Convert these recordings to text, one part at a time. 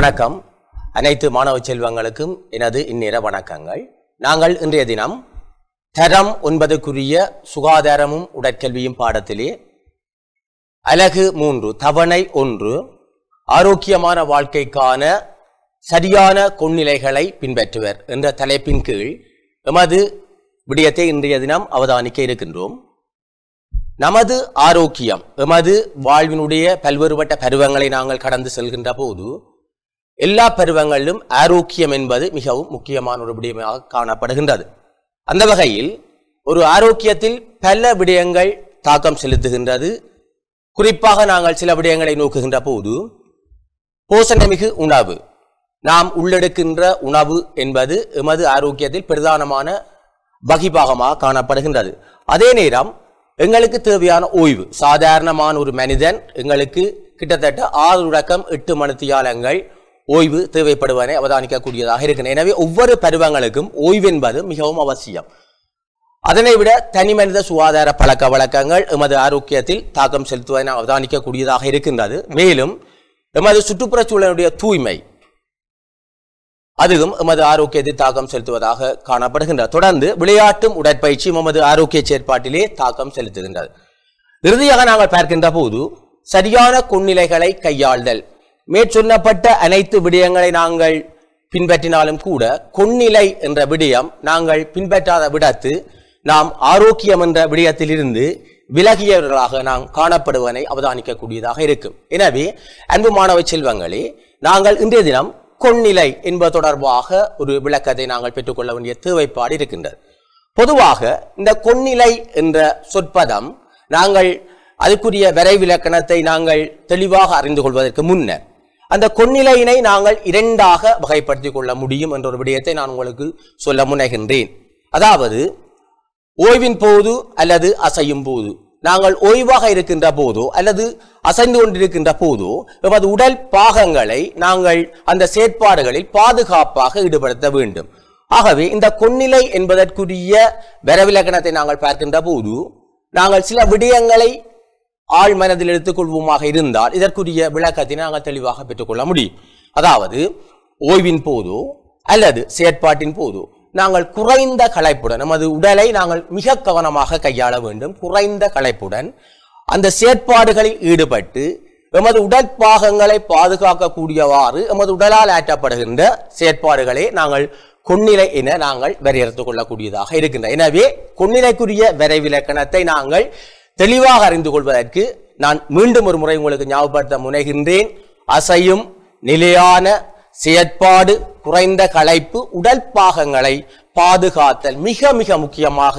வணக்கம் அனைத்து மாணவ செல்வங்களுக்கும் எனது இந்நேர வணக்கங்கள் நாங்கள் இன்றைய தினம் தரம் ஒன்பதுக்குரிய சுகாதாரமும் உடற்கல்வியும் பாடத்திலே அலகு மூன்று தவணை ஒன்று ஆரோக்கியமான வாழ்க்கைக்கான சரியான கொன்னிலைகளை பின்பற்றுவர் என்ற தலைப்பின் கீழ் எமது விடயத்தை இன்றைய தினம் அவதானிக்க இருக்கின்றோம் நமது ஆரோக்கியம் எமது வாழ்வினுடைய பல்வேறுபட்ட பருவங்களை நாங்கள் கடந்து செல்கின்ற போது எல்லா பருவங்களிலும் ஆரோக்கியம் என்பது மிகவும் முக்கியமான ஒரு விடயமாக காணப்படுகின்றது அந்த வகையில் ஒரு ஆரோக்கியத்தில் பல விடயங்கள் தாக்கம் செலுத்துகின்றது குறிப்பாக நாங்கள் சில விடயங்களை நோக்குகின்ற போது மிகு உணவு நாம் உள்ளெடுக்கின்ற உணவு என்பது எமது ஆரோக்கியத்தில் பிரதானமான வகிபாகமாக காணப்படுகின்றது அதே நேரம் எங்களுக்கு தேவையான ஓய்வு சாதாரணமான ஒரு மனிதன் எங்களுக்கு கிட்டத்தட்ட ஆறு உடக்கம் எட்டு மணித்தியாலங்கள் ஓய்வு தேவைப்படுவதை அவதானிக்கக்கூடியதாக இருக்கணும் எனவே ஒவ்வொரு பருவங்களுக்கும் ஓய்வு என்பது மிகவும் அவசியம் அதனை விட தனி மனித சுகாதார பழக்க வழக்கங்கள் எமது ஆரோக்கியத்தில் தாக்கம் செலுத்துவதை அவதானிக்கக்கூடியதாக இருக்கின்றது மேலும் எமது சுற்றுப்புற சூழலுடைய தூய்மை அதுவும் எமது ஆரோக்கியத்தில் தாக்கம் செலுத்துவதாக காணப்படுகின்றது தொடர்ந்து விளையாட்டும் உடற்பயிற்சி எமது ஆரோக்கிய செயற்பாட்டிலே தாக்கம் செலுத்துகின்றது இறுதியாக நாங்கள் பார்க்கின்ற போது சரியான குன்னிலைகளை கையாள்தல் மேற்சொன்னப்பட்ட அனைத்து விடயங்களை நாங்கள் பின்பற்றினாலும் கூட கொன்னிலை என்ற விடயம் நாங்கள் பின்பற்றாத விடத்து நாம் ஆரோக்கியம் என்ற விடயத்திலிருந்து விலகியவர்களாக நாம் காணப்படுவனை அவதானிக்கக்கூடியதாக இருக்கும் எனவே அன்பு மாணவ செல்வங்களே நாங்கள் இன்றைய தினம் கொன்னிலை என்பது தொடர்பாக ஒரு விளக்கத்தை நாங்கள் பெற்றுக்கொள்ள வேண்டிய தேவைப்பாடு இருக்கின்றது பொதுவாக இந்த கொன்னிலை என்ற சொற்பதம் நாங்கள் அதுக்குரிய விரைவிலக்கணத்தை நாங்கள் தெளிவாக அறிந்து கொள்வதற்கு முன்னர் அந்த கொன்னிலையினை நாங்கள் இரண்டாக வகைப்படுத்திக் கொள்ள முடியும் என்ற ஒரு விடயத்தை நான் உங்களுக்கு சொல்ல முனைகின்றேன் அதாவது ஓய்வின் போது அல்லது அசையும் போது நாங்கள் ஓய்வாக இருக்கின்ற போதோ அல்லது அசைந்து கொண்டிருக்கின்ற போதோ எமது உடல் பாகங்களை நாங்கள் அந்த செயற்பாடுகளில் பாதுகாப்பாக ஈடுபடுத்த வேண்டும் ஆகவே இந்த கொன்னிலை என்பதற்குரிய வரவிலக்கணத்தை நாங்கள் பார்க்கின்ற போது நாங்கள் சில விடயங்களை ஆழ் மனதில் எடுத்துக்கொள்வோமாக இருந்தால் இதற்குரிய விளக்கத்தை நாங்கள் தெளிவாக பெற்றுக்கொள்ள முடியும் அதாவது ஓய்வின் போதோ அல்லது செயற்பாட்டின் போதோ நாங்கள் குறைந்த களைப்புடன் நமது உடலை நாங்கள் மிக கவனமாக கையாள வேண்டும் குறைந்த களைப்புடன் அந்த செயற்பாடுகளில் ஈடுபட்டு எமது உடல் பாகங்களை பாதுகாக்கக்கூடியவாறு எமது உடலால் ஆற்றப்படுகின்ற செயற்பாடுகளை நாங்கள் கொன்னிலை என நாங்கள் வரையறுத்துக் கொள்ளக்கூடியதாக இருக்கின்றன எனவே கொன்னிலைக்குரிய விரைவிலக்கணத்தை நாங்கள் தெளிவாக அறிந்து கொள்வதற்கு நான் மீண்டும் ஒரு முறை உங்களுக்கு ஞாபகப்படுத்த முனைகின்றேன் அசையும் நிலையான செயற்பாடு குறைந்த களைப்பு உடல் பாகங்களை பாதுகாத்தல் மிக மிக முக்கியமாக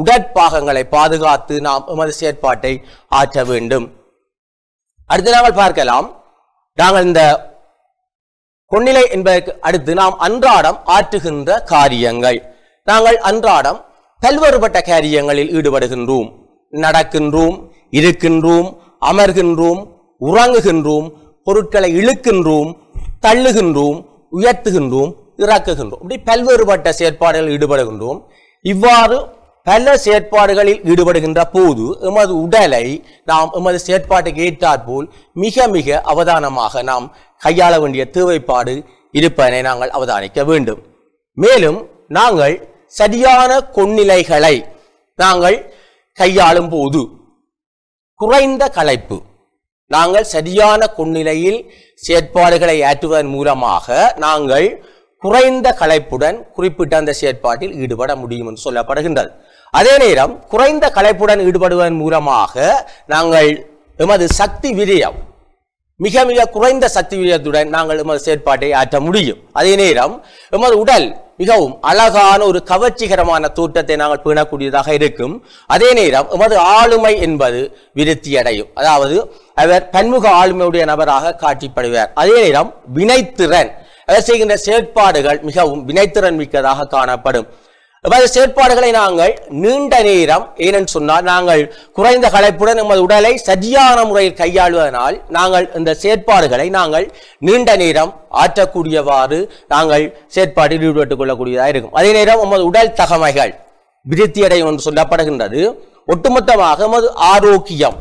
உடற்பாகங்களை பாதுகாத்து நாம் எமது செயற்பாட்டை ஆற்ற வேண்டும் அடுத்து நாங்கள் பார்க்கலாம் நாங்கள் இந்த கொன்னிலை என்பதற்கு அடுத்து நாம் அன்றாடம் ஆற்றுகின்ற காரியங்கள் நாங்கள் அன்றாடம் பல்வேறுபட்ட காரியங்களில் ஈடுபடுகின்றோம் நடக்கின்றோம் இருக்கின்றோம் அமர்கின்றோம் உறங்குகின்றோம் பொருட்களை இழுக்கின்றோம் தள்ளுகின்றோம் உயர்த்துகின்றோம் இறக்குகின்றோம் இப்படி பல்வேறுபட்ட செயற்பாடுகளில் ஈடுபடுகின்றோம் இவ்வாறு பல செயற்பாடுகளில் ஈடுபடுகின்ற போது எமது உடலை நாம் எமது செயற்பாட்டுக்கு ஏற்றாற்போல் மிக மிக அவதானமாக நாம் கையாள வேண்டிய தேவைப்பாடு இருப்பதனை நாங்கள் அவதானிக்க வேண்டும் மேலும் நாங்கள் சரியான கொன்னிலைகளை நாங்கள் கையாளும் போது குறைந்த களைப்பு நாங்கள் சரியான கொன்னிலையில் செயற்பாடுகளை ஏற்றுவதன் மூலமாக நாங்கள் குறைந்த களைப்புடன் குறிப்பிட்ட அந்த செயற்பாட்டில் ஈடுபட முடியும் என்று சொல்லப்படுகின்றது அதே நேரம் குறைந்த களைப்புடன் ஈடுபடுவதன் மூலமாக நாங்கள் எமது சக்தி விரயம் மிக மிக குறைந்த சக்தி வீதத்துடன் நாங்கள் எமது செயற்பாட்டை ஆற்ற முடியும் அதே நேரம் எமது உடல் மிகவும் அழகான ஒரு கவர்ச்சிகரமான தோற்றத்தை நாங்கள் பேணக்கூடியதாக இருக்கும் அதே நேரம் எமது ஆளுமை என்பது விருத்தி அடையும் அதாவது அவர் பன்முக ஆளுமையுடைய நபராக காட்சிப்படுவார் அதே நேரம் வினைத்திறன் அவர் செய்கின்ற செயற்பாடுகள் மிகவும் வினைத்திறன் மிக்கதாக காணப்படும் அவ்வாறு செயற்பாடுகளை நாங்கள் நீண்ட நேரம் ஏனென்று சொன்னால் நாங்கள் குறைந்த களைப்புடன் நமது உடலை சரியான முறையில் கையாளுவதனால் நாங்கள் இந்த செயற்பாடுகளை நாங்கள் நீண்ட நேரம் ஆற்றக்கூடியவாறு நாங்கள் செயற்பாட்டில் ஈடுபட்டுக் கொள்ளக்கூடியதாக இருக்கும் அதே நேரம் நமது உடல் தகமைகள் விருத்தியடையும் என்று சொல்லப்படுகின்றது ஒட்டுமொத்தமாக நமது ஆரோக்கியம்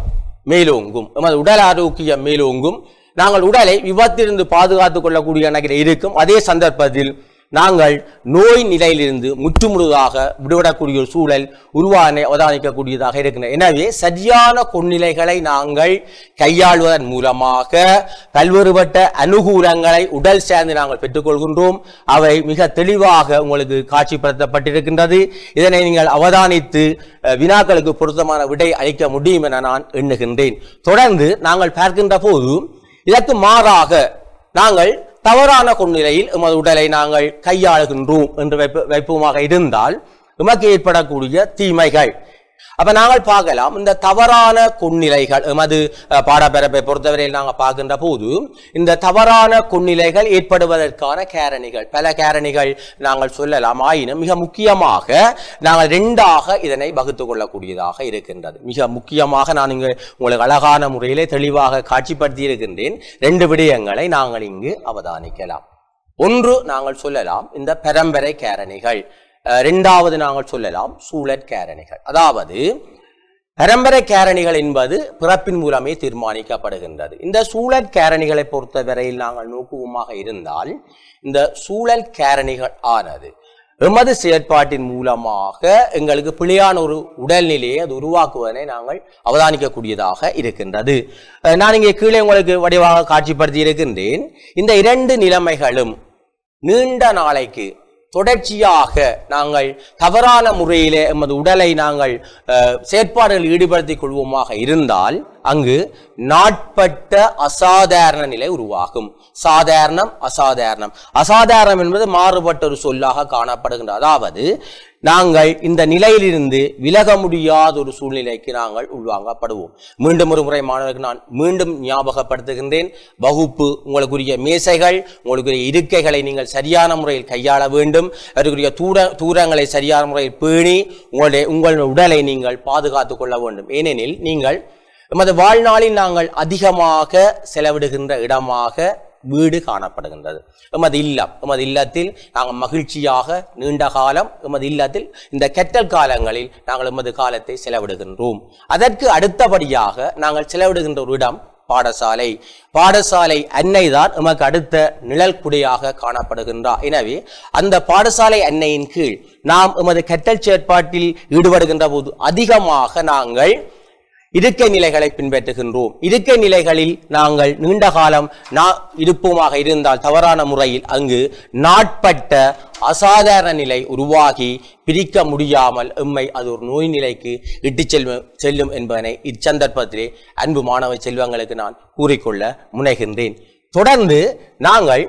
மேலோங்கும் நமது உடல் ஆரோக்கியம் மேலோங்கும் நாங்கள் உடலை விபத்திலிருந்து பாதுகாத்துக் கொள்ளக்கூடிய நிலையில் இருக்கும் அதே சந்தர்ப்பத்தில் நாங்கள் நோய் நிலையிலிருந்து முற்றுமுழுதாக விடுபடக்கூடிய ஒரு சூழல் உருவான அவதானிக்கக்கூடியதாக இருக்கின்றன எனவே சரியான கொள்நிலைகளை நாங்கள் கையாள்வதன் மூலமாக பல்வேறுபட்ட அனுகூலங்களை உடல் சேர்ந்து நாங்கள் பெற்றுக்கொள்கின்றோம் அவை மிக தெளிவாக உங்களுக்கு காட்சிப்படுத்தப்பட்டிருக்கின்றது இதனை நீங்கள் அவதானித்து வினாக்களுக்கு பொருத்தமான விடை அளிக்க முடியும் என நான் எண்ணுகின்றேன் தொடர்ந்து நாங்கள் பார்க்கின்ற போது இதற்கு மாறாக நாங்கள் தவறான கொண்டிலையில் எமது உடலை நாங்கள் கையாளுகின்றோம் என்று வைப்பு வைப்புமாக இருந்தால் நமக்கு ஏற்படக்கூடிய தீமைகள் அப்போ நாங்கள் பார்க்கலாம் இந்த தவறான கொன்னிலைகள் எமது பாடப்பரப்பை பொறுத்தவரையில் நாங்கள் பார்க்கின்ற போது இந்த தவறான கொன்னிலைகள் ஏற்படுவதற்கான கேரணிகள் பல கேரணிகள் நாங்கள் சொல்லலாம் ஆயினும் மிக முக்கியமாக நாங்கள் ரெண்டாக இதனை வகுத்து கொள்ளக்கூடியதாக இருக்கின்றது மிக முக்கியமாக நான் இங்கு உங்களுக்கு அழகான முறையிலே தெளிவாக காட்சிப்படுத்தி இருக்கின்றேன் ரெண்டு விடயங்களை நாங்கள் இங்கு அவதானிக்கலாம் ஒன்று நாங்கள் சொல்லலாம் இந்த பரம்பரை கேரணிகள் ரெண்டாவது நாங்கள் சொல்லலாம் சூழற் கேரணிகள் அதாவது பரம்பரை கேரணிகள் என்பது பிறப்பின் மூலமே தீர்மானிக்கப்படுகின்றது இந்த சூழல் கேரணிகளை பொறுத்தவரையில் நாங்கள் நோக்குவோமாக இருந்தால் இந்த சூழல் கேரணிகள் ஆனது எமது செயற்பாட்டின் மூலமாக எங்களுக்கு பிழையான ஒரு உடல்நிலையை அது உருவாக்குவதனை நாங்கள் அவதானிக்கக்கூடியதாக இருக்கின்றது நான் இங்கே கீழே உங்களுக்கு வடிவாக காட்சிப்படுத்தி இருக்கின்றேன் இந்த இரண்டு நிலைமைகளும் நீண்ட நாளைக்கு தொடர்ச்சியாக நாங்கள் தவறான முறையிலே எமது உடலை நாங்கள் செயற்பாடுகள் ஈடுபடுத்திக் கொள்வோமாக இருந்தால் அங்கு நாட்பட்ட அசாதாரண நிலை உருவாகும் சாதாரணம் அசாதாரணம் அசாதாரணம் என்பது மாறுபட்ட ஒரு சொல்லாக காணப்படுகின்ற அதாவது நாங்கள் இந்த நிலையிலிருந்து விலக முடியாத ஒரு சூழ்நிலைக்கு நாங்கள் உள்வாங்கப்படுவோம் மீண்டும் ஒரு முறை மாணவர்களுக்கு நான் மீண்டும் ஞாபகப்படுத்துகின்றேன் வகுப்பு உங்களுக்குரிய மேசைகள் உங்களுக்குரிய இருக்கைகளை நீங்கள் சரியான முறையில் கையாள வேண்டும் அதற்குரிய தூர தூரங்களை சரியான முறையில் பேணி உங்களுடைய உங்களுடைய உடலை நீங்கள் பாதுகாத்துக் கொள்ள வேண்டும் ஏனெனில் நீங்கள் நமது வாழ்நாளில் நாங்கள் அதிகமாக செலவிடுகின்ற இடமாக வீடு காணப்படுகின்றது எமது இல்லம் எமது இல்லத்தில் நாங்கள் மகிழ்ச்சியாக நீண்ட காலம் எமது இல்லத்தில் இந்த கெட்டல் காலங்களில் நாங்கள் எமது காலத்தை செலவிடுகின்றோம் அதற்கு அடுத்தபடியாக நாங்கள் செலவிடுகின்ற ஒரு இடம் பாடசாலை பாடசாலை அன்னை தான் எமக்கு அடுத்த நிழல் குடியாக காணப்படுகின்றார் எனவே அந்த பாடசாலை அன்னையின் கீழ் நாம் எமது கெட்டல் செயற்பாட்டில் ஈடுபடுகின்ற போது அதிகமாக நாங்கள் இருக்கை நிலைகளை பின்பற்றுகின்றோம் இருக்கை நிலைகளில் நாங்கள் நீண்ட காலம் நா இருப்போமாக இருந்தால் தவறான முறையில் அங்கு நாட்பட்ட அசாதாரண நிலை உருவாகி பிரிக்க முடியாமல் எம்மை அது ஒரு நோய் நிலைக்கு இட்டு செல்லும் செல்லும் என்பதனை இச்சந்தர்ப்பத்திலே அன்பு மாணவ செல்வங்களுக்கு நான் கூறிக்கொள்ள முனைகின்றேன் தொடர்ந்து நாங்கள்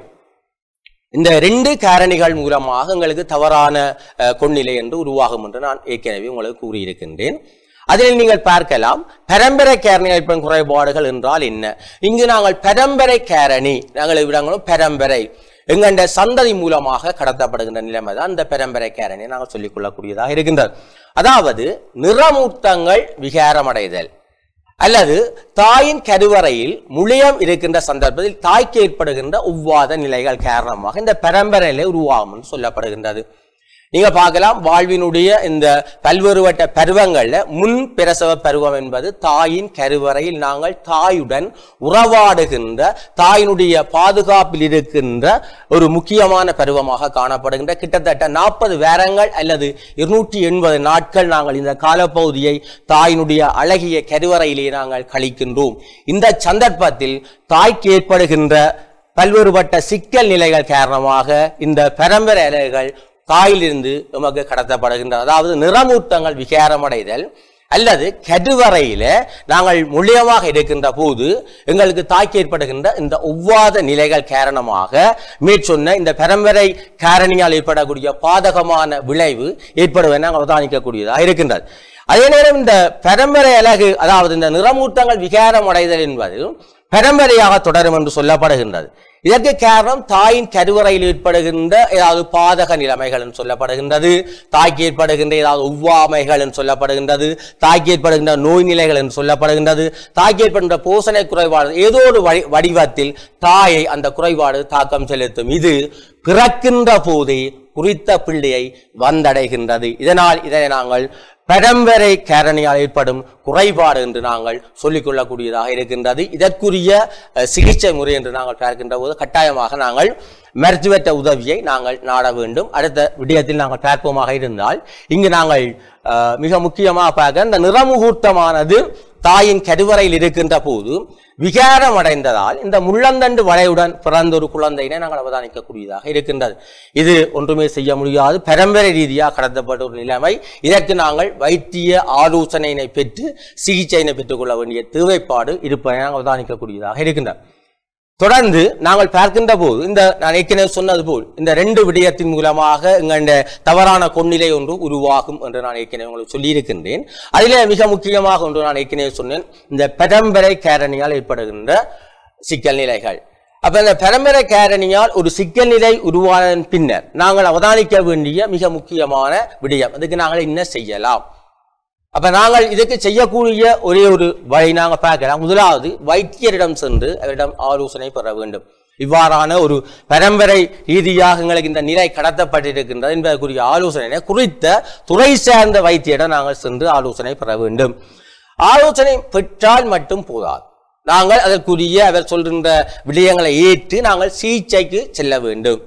இந்த ரெண்டு காரணிகள் மூலமாக எங்களுக்கு தவறான கொன்னிலை என்று உருவாகும் என்று நான் ஏற்கனவே உங்களுக்கு கூறியிருக்கின்றேன் அதில் நீங்கள் பார்க்கலாம் பரம்பரை கேரணி அமைப்பின் குறைபாடுகள் என்றால் என்ன இங்கு நாங்கள் பரம்பரை கேரணி நாங்கள் விடங்களும் பரம்பரை எங்கண்ட சந்ததி மூலமாக கடத்தப்படுகின்ற நிலைமை தான் இந்த பரம்பரை கேரணி நாங்கள் சொல்லிக் கொள்ளக்கூடியதாக இருக்கின்றது அதாவது நிறமூர்த்தங்கள் விகாரமடைதல் அல்லது தாயின் கருவறையில் முழியம் இருக்கின்ற சந்தர்ப்பத்தில் தாய்க்கு ஏற்படுகின்ற ஒவ்வாத நிலைகள் காரணமாக இந்த பரம்பரையிலே உருவாகும் சொல்லப்படுகின்றது நீங்க பார்க்கலாம் வாழ்வினுடைய இந்த பல்வேறுபட்ட பருவங்கள்ல முன் பிரசவ பருவம் என்பது தாயின் கருவறையில் நாங்கள் தாயுடன் உறவாடுகின்ற தாயினுடைய பாதுகாப்பில் இருக்கின்ற ஒரு முக்கியமான பருவமாக காணப்படுகின்ற கிட்டத்தட்ட நாற்பது வேரங்கள் அல்லது இருநூற்றி எண்பது நாட்கள் நாங்கள் இந்த காலப்பகுதியை தாயினுடைய அழகிய கருவறையிலே நாங்கள் கழிக்கின்றோம் இந்த சந்தர்ப்பத்தில் தாய்க்கு ஏற்படுகின்ற பல்வேறுபட்ட சிக்கல் நிலைகள் காரணமாக இந்த பரம்பரை அலைகள் பாயிலிருந்து நமக்கு கடத்தப்படுகின்றது அதாவது நிறமூட்டங்கள் விகாரமடைதல் அல்லது கருவறையில நாங்கள் முழியமாக இருக்கின்ற போது எங்களுக்கு தாக்கி ஏற்படுகின்ற இந்த ஒவ்வாத நிலைகள் காரணமாக மேற்சொன்ன இந்த பரம்பரை காரணியால் ஏற்படக்கூடிய பாதகமான விளைவு ஏற்படுவதை நாங்கள் அவதானிக்கக்கூடியதாக இருக்கின்றது அதே நேரம் இந்த பரம்பரை அழகு அதாவது இந்த நிறமூட்டங்கள் விகாரம் அடைதல் என்பது பரம்பரையாக தொடரும் என்று சொல்லப்படுகின்றது இதற்கு காரணம் தாயின் கருவறையில் ஏற்படுகின்ற ஏதாவது பாதக நிலைமைகள் சொல்லப்படுகின்றது தாய்க்கு ஏற்படுகின்ற ஏதாவது ஒவ்வாமைகள் சொல்லப்படுகின்றது தாய்க்கு ஏற்படுகின்ற நோய் நிலைகள் என்று சொல்லப்படுகின்றது தாய்க்கு ஏற்படுகின்ற போஷணை குறைபாடு ஏதோ ஒரு வடிவத்தில் தாயை அந்த குறைபாடு தாக்கம் செலுத்தும் இது பிறக்கின்ற போதே குறித்த பிள்ளையை வந்தடைகின்றது இதனால் இதை நாங்கள் பெடம்பரை கேரணியால் ஏற்படும் குறைபாடு என்று நாங்கள் சொல்லிக்கொள்ளக்கூடியதாக இருக்கின்றது இதற்குரிய சிகிச்சை முறை என்று நாங்கள் பார்க்கின்ற போது கட்டாயமாக நாங்கள் மருத்துவற்ற உதவியை நாங்கள் நாட வேண்டும் அடுத்த விடயத்தில் நாங்கள் பார்ப்போமாக இருந்தால் இங்கு நாங்கள் மிக முக்கியமாக பார்க்க இந்த நிறமுகூர்த்தமானது தாயின் கருவறையில் இருக்கின்ற போது விகாரம் அடைந்ததால் இந்த முள்ளந்தண்டு வளையுடன் பிறந்த ஒரு குழந்தையினை நாங்கள் அவதானிக்கக்கூடியதாக இருக்கின்றது இது ஒன்றுமே செய்ய முடியாது பரம்பரை ரீதியாக கடத்தப்பட்ட ஒரு நிலைமை இதற்கு நாங்கள் வைத்திய ஆலோசனையினை பெற்று சிகிச்சையினை பெற்றுக்கொள்ள வேண்டிய தேவைப்பாடு இருப்பதை அவதானிக்கக்கூடியதாக இருக்கின்றன தொடர்ந்து நாங்கள் பார்க்கின்ற போது இந்த நான் ஏற்கனவே சொன்னது போல் இந்த ரெண்டு விடயத்தின் மூலமாக எங்களுடைய தவறான கொன்னிலை ஒன்று உருவாகும் என்று நான் ஏற்கனவே உங்களுக்கு சொல்லியிருக்கின்றேன் அதிலே மிக முக்கியமாக ஒன்று நான் ஏற்கனவே சொன்னேன் இந்த பெரம்பரை கேரணியால் ஏற்படுகின்ற சிக்கல் நிலைகள் அப்ப இந்த பெரம்பரை கேரணியால் ஒரு சிக்கல் நிலை உருவானதன் பின்னர் நாங்கள் அவதானிக்க வேண்டிய மிக முக்கியமான விடயம் அதுக்கு நாங்கள் என்ன செய்யலாம் அப்போ நாங்கள் இதற்கு செய்யக்கூடிய ஒரே ஒரு வழி நாங்கள் பார்க்கலாம் முதலாவது வைத்தியரிடம் சென்று அவரிடம் ஆலோசனை பெற வேண்டும் இவ்வாறான ஒரு பரம்பரை ரீதியாக எங்களுக்கு இந்த நிலை கடத்தப்பட்டிருக்கின்றது என்பதற்குரிய ஆலோசனை குறித்த துறை சார்ந்த வைத்தியரிடம் நாங்கள் சென்று ஆலோசனை பெற வேண்டும் ஆலோசனை பெற்றால் மட்டும் போதாது நாங்கள் அதற்குரிய அவர் சொல்கின்ற விடயங்களை ஏற்று நாங்கள் சிகிச்சைக்கு செல்ல வேண்டும்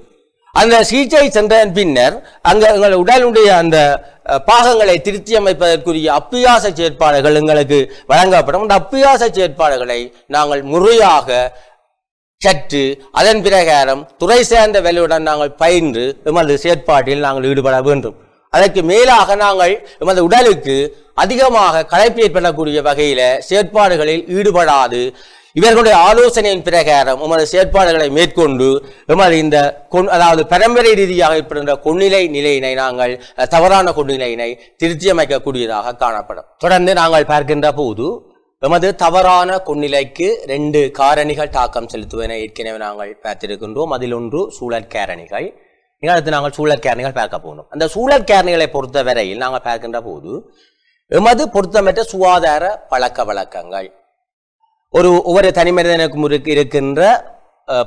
அந்த சிகிச்சை சென்ற பின்னர் அங்கே எங்கள் உடலுடைய அந்த பாகங்களை திருத்தி அமைப்பதற்குரிய அப்பியாச செயற்பாடுகள் எங்களுக்கு வழங்கப்படும் அந்த அப்பியாச செயற்பாடுகளை நாங்கள் முறையாக சற்று அதன் பிரகாரம் துறை சேர்ந்த வேலையுடன் நாங்கள் பயின்று எமது செயற்பாட்டில் நாங்கள் ஈடுபட வேண்டும் அதற்கு மேலாக நாங்கள் எமது உடலுக்கு அதிகமாக களைப்பு ஏற்படக்கூடிய வகையில் செயற்பாடுகளில் ஈடுபடாது இவர்களுடைய ஆலோசனையின் பிரகாரம் உமது செயற்பாடுகளை மேற்கொண்டு எமது இந்த கொன் அதாவது பரம்பரை ரீதியாக ஏற்படுகின்ற கொன்னிலை நிலையினை நாங்கள் தவறான கொள்நிலையினை திருத்தியமைக்கக்கூடியதாக காணப்படும் தொடர்ந்து நாங்கள் பார்க்கின்ற போது எமது தவறான கொன்னிலைக்கு ரெண்டு காரணிகள் தாக்கம் செலுத்துவன ஏற்கனவே நாங்கள் பார்த்திருக்கின்றோம் அதில் ஒன்று சூழல் காரணிகள் அடுத்து நாங்கள் சூழல் காரணிகள் பார்க்க போகணும் அந்த சூழல் காரணிகளை பொறுத்த வரையில் நாங்கள் பார்க்கின்ற போது எமது பொருத்தமற்ற சுகாதார பழக்க வழக்கங்கள் ஒரு ஒவ்வொரு தனி மனிதனுக்கும் இருக்கின்ற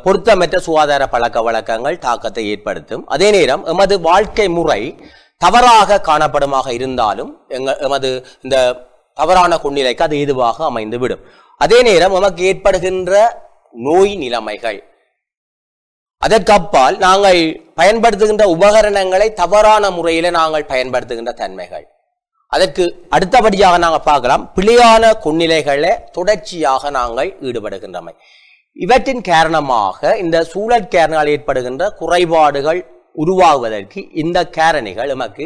பொருத்தமற்ற சுகாதார பழக்க வழக்கங்கள் தாக்கத்தை ஏற்படுத்தும் அதே நேரம் எமது வாழ்க்கை முறை தவறாக காணப்படுமாக இருந்தாலும் எங்க எமது இந்த தவறான குன்னிலைக்கு அது ஏதுவாக அமைந்துவிடும் அதே நேரம் நமக்கு ஏற்படுகின்ற நோய் நிலைமைகள் அதற்கப்பால் நாங்கள் பயன்படுத்துகின்ற உபகரணங்களை தவறான முறையில் நாங்கள் பயன்படுத்துகின்ற தன்மைகள் அதற்கு அடுத்தபடியாக நாங்கள் பார்க்கலாம் பிழையான கொன்னிலைகளை தொடர்ச்சியாக நாங்கள் ஈடுபடுகின்றமை இவற்றின் காரணமாக இந்த சூழல் கேரணால் ஏற்படுகின்ற குறைபாடுகள் உருவாகுவதற்கு இந்த காரணிகள் நமக்கு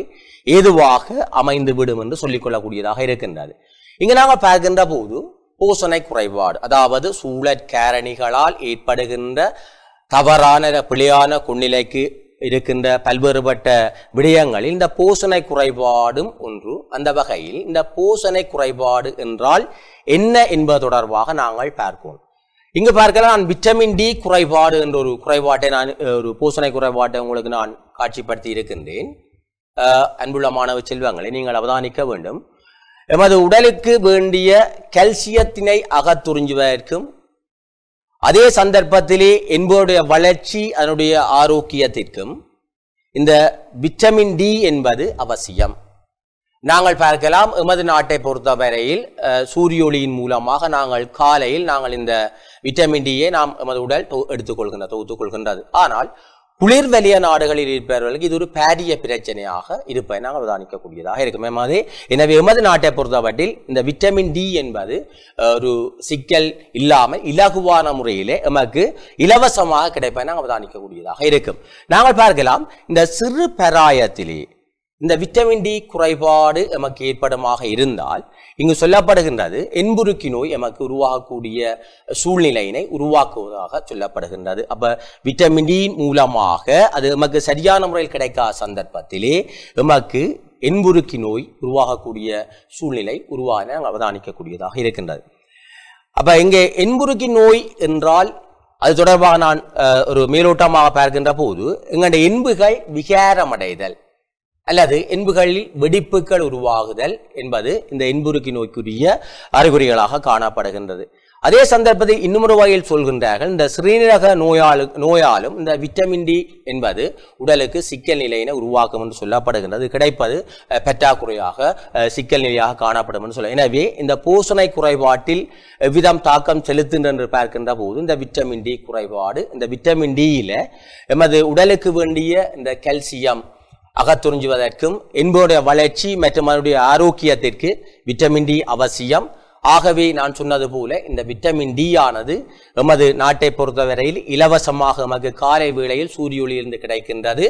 ஏதுவாக அமைந்து விடும் என்று சொல்லிக்கொள்ளக்கூடியதாக இருக்கின்றது இங்கு நாங்கள் பார்க்கின்ற போது போசனை குறைபாடு அதாவது சூழற் காரணிகளால் ஏற்படுகின்ற தவறான பிழையான குன்னிலைக்கு இருக்கின்ற பல்வேறுபட்ட விடயங்களில் இந்த போஷணை குறைபாடும் ஒன்று அந்த வகையில் இந்த போஷனை குறைபாடு என்றால் என்ன என்பது தொடர்பாக நாங்கள் பார்ப்போம் இங்கு பார்க்கலாம் நான் விட்டமின் டி குறைபாடு என்ற ஒரு குறைபாட்டை நான் ஒரு போஷனை குறைபாட்டை உங்களுக்கு நான் காட்சிப்படுத்தி இருக்கின்றேன் அன்புள்ள மாணவ செல்வங்களை நீங்கள் அவதானிக்க வேண்டும் எமது உடலுக்கு வேண்டிய கல்சியத்தினை அகத்துறிஞ்சுவதற்கும் அதே சந்தர்ப்பத்திலே என்பவருடைய வளர்ச்சி அதனுடைய ஆரோக்கியத்திற்கும் இந்த விட்டமின் டி என்பது அவசியம் நாங்கள் பார்க்கலாம் எமது நாட்டை பொறுத்தவரையில் சூரியொளியின் மூலமாக நாங்கள் காலையில் நாங்கள் இந்த விட்டமின் டியை நாம் எமது உடல் எடுத்துக்கொள்கின்ற கொள்கின்றது ஆனால் குளிர் வெளிய நாடுகளில் இருப்பவர்களுக்கு இது ஒரு பெரிய பிரச்சனையாக இருப்பதை நாங்கள் அவதானிக்கக்கூடியதாக இருக்கும் மாதிரி எனவே எமது நாட்டை பொறுத்தவற்றில் இந்த விட்டமின் டி என்பது ஒரு சிக்கல் இல்லாமல் இலகுவான முறையிலே எமக்கு இலவசமாக கிடைப்பதை நாங்கள் அவதானிக்கக்கூடியதாக இருக்கும் நாங்கள் பார்க்கலாம் இந்த சிறு பராயத்திலே இந்த விட்டமின் டி குறைபாடு எமக்கு ஏற்படமாக இருந்தால் இங்கு சொல்லப்படுகின்றது என்புருக்கி நோய் எமக்கு உருவாகக்கூடிய சூழ்நிலையினை உருவாக்குவதாக சொல்லப்படுகின்றது அப்போ விட்டமின் டி மூலமாக அது எமக்கு சரியான முறையில் கிடைக்காத சந்தர்ப்பத்திலே எமக்கு என்புருக்கி நோய் உருவாகக்கூடிய சூழ்நிலை உருவாக அவதானிக்கக்கூடியதாக இருக்கின்றது அப்போ இங்கே என்புருக்கி நோய் என்றால் அது தொடர்பாக நான் ஒரு மேலோட்டமாக பார்க்கின்ற போது எங்களுடைய எண்புகள் விகாரமடைதல் அல்லது என்புகளில் வெடிப்புகள் உருவாகுதல் என்பது இந்த இன்புருக்கி நோய்க்குரிய அறிகுறிகளாக காணப்படுகின்றது அதே சந்தர்ப்பத்தில் இன்னொரு வகையில் சொல்கின்றார்கள் இந்த சிறுநீரக நோயாளு நோயாலும் இந்த விட்டமின் டி என்பது உடலுக்கு சிக்கல் நிலையினை உருவாக்கும் என்று சொல்லப்படுகின்றது கிடைப்பது பெற்றாக்குறையாக சிக்கல் நிலையாக காணப்படும் என்று சொல்ல எனவே இந்த பூசணை குறைபாட்டில் விதம் தாக்கம் செலுத்துகின்ற பார்க்கின்ற போது இந்த விட்டமின் டி குறைபாடு இந்த விட்டமின் டியில எமது உடலுக்கு வேண்டிய இந்த கல்சியம் அகத்துறிஞ்சுவதற்கும் என்பதுடைய வளர்ச்சி மற்றும் அதனுடைய ஆரோக்கியத்திற்கு விட்டமின் டி அவசியம் ஆகவே நான் சொன்னது போல இந்த விட்டமின் டி ஆனது எமது நாட்டை பொறுத்தவரையில் இலவசமாக நமக்கு காலை வேளையில் சூரிய ஒளியிலிருந்து கிடைக்கின்றது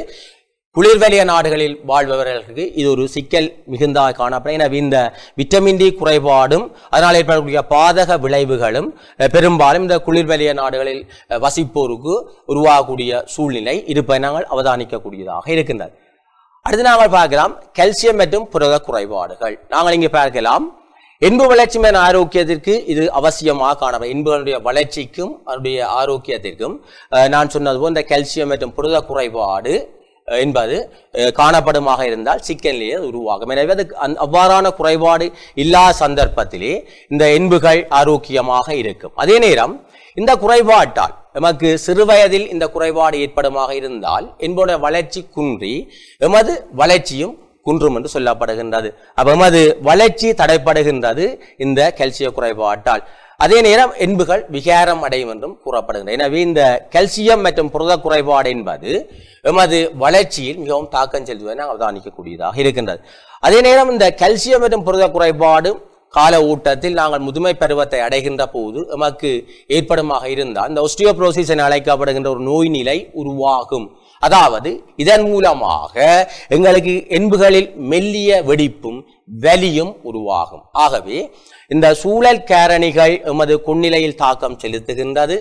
குளிர்வலிய நாடுகளில் வாழ்பவர்களுக்கு இது ஒரு சிக்கல் மிகுந்த காணப்படும் எனவே இந்த விட்டமின் டி குறைபாடும் அதனால் ஏற்படக்கூடிய பாதக விளைவுகளும் பெரும்பாலும் இந்த குளிர்வலிய நாடுகளில் வசிப்போருக்கு உருவாகக்கூடிய சூழ்நிலை இருப்பதை நாங்கள் அவதானிக்கக்கூடியதாக இருக்கின்றது அடுத்து நாங்கள் பார்க்கலாம் கல்சியம் மற்றும் புரத குறைபாடுகள் நாங்கள் இங்கே பார்க்கலாம் இன்பு வளர்ச்சி மேல் ஆரோக்கியத்திற்கு இது அவசியமாக காணப்படும் இன்புகளுடைய வளர்ச்சிக்கும் அவருடைய ஆரோக்கியத்திற்கும் நான் சொன்னது போல் இந்த கல்சியம் மற்றும் புரத குறைபாடு என்பது காணப்படுமாக இருந்தால் சிக்கன்லேயே உருவாகும் எனவே அது அந் அவ்வாறான குறைபாடு இல்லாத சந்தர்ப்பத்திலே இந்த இன்புகள் ஆரோக்கியமாக இருக்கும் அதே நேரம் இந்த குறைபாட்டால் எமக்கு சிறுவயதில் இந்த குறைபாடு ஏற்படுமாக இருந்தால் என்போட வளர்ச்சி குன்றி எமது வளர்ச்சியும் குன்றும் என்று சொல்லப்படுகின்றது அப்போ எமது வளர்ச்சி தடைப்படுகின்றது இந்த கல்சிய குறைபாட்டால் அதே நேரம் என்புகள் விகாரம் அடையும் என்றும் கூறப்படுகின்றன எனவே இந்த கல்சியம் மற்றும் புரத குறைபாடு என்பது எமது வளர்ச்சியில் மிகவும் தாக்கம் செலுத்துவதை அவதானிக்கக்கூடியதாக இருக்கின்றது அதே நேரம் இந்த கல்சியம் மற்றும் புரத குறைபாடு கால ஊட்டத்தில் நாங்கள் முதுமை பருவத்தை அடைகின்ற போது நமக்கு ஏற்படுமாக இருந்தால் இந்த ஒஸ்டியோப்ரோசிஸ் என அழைக்கப்படுகின்ற ஒரு நோய் நிலை உருவாகும் அதாவது இதன் மூலமாக எங்களுக்கு எண்புகளில் மெல்லிய வெடிப்பும் வலியும் உருவாகும் ஆகவே இந்த சூழல் கேரணிகள் எமது குன்னிலையில் தாக்கம் செலுத்துகின்றது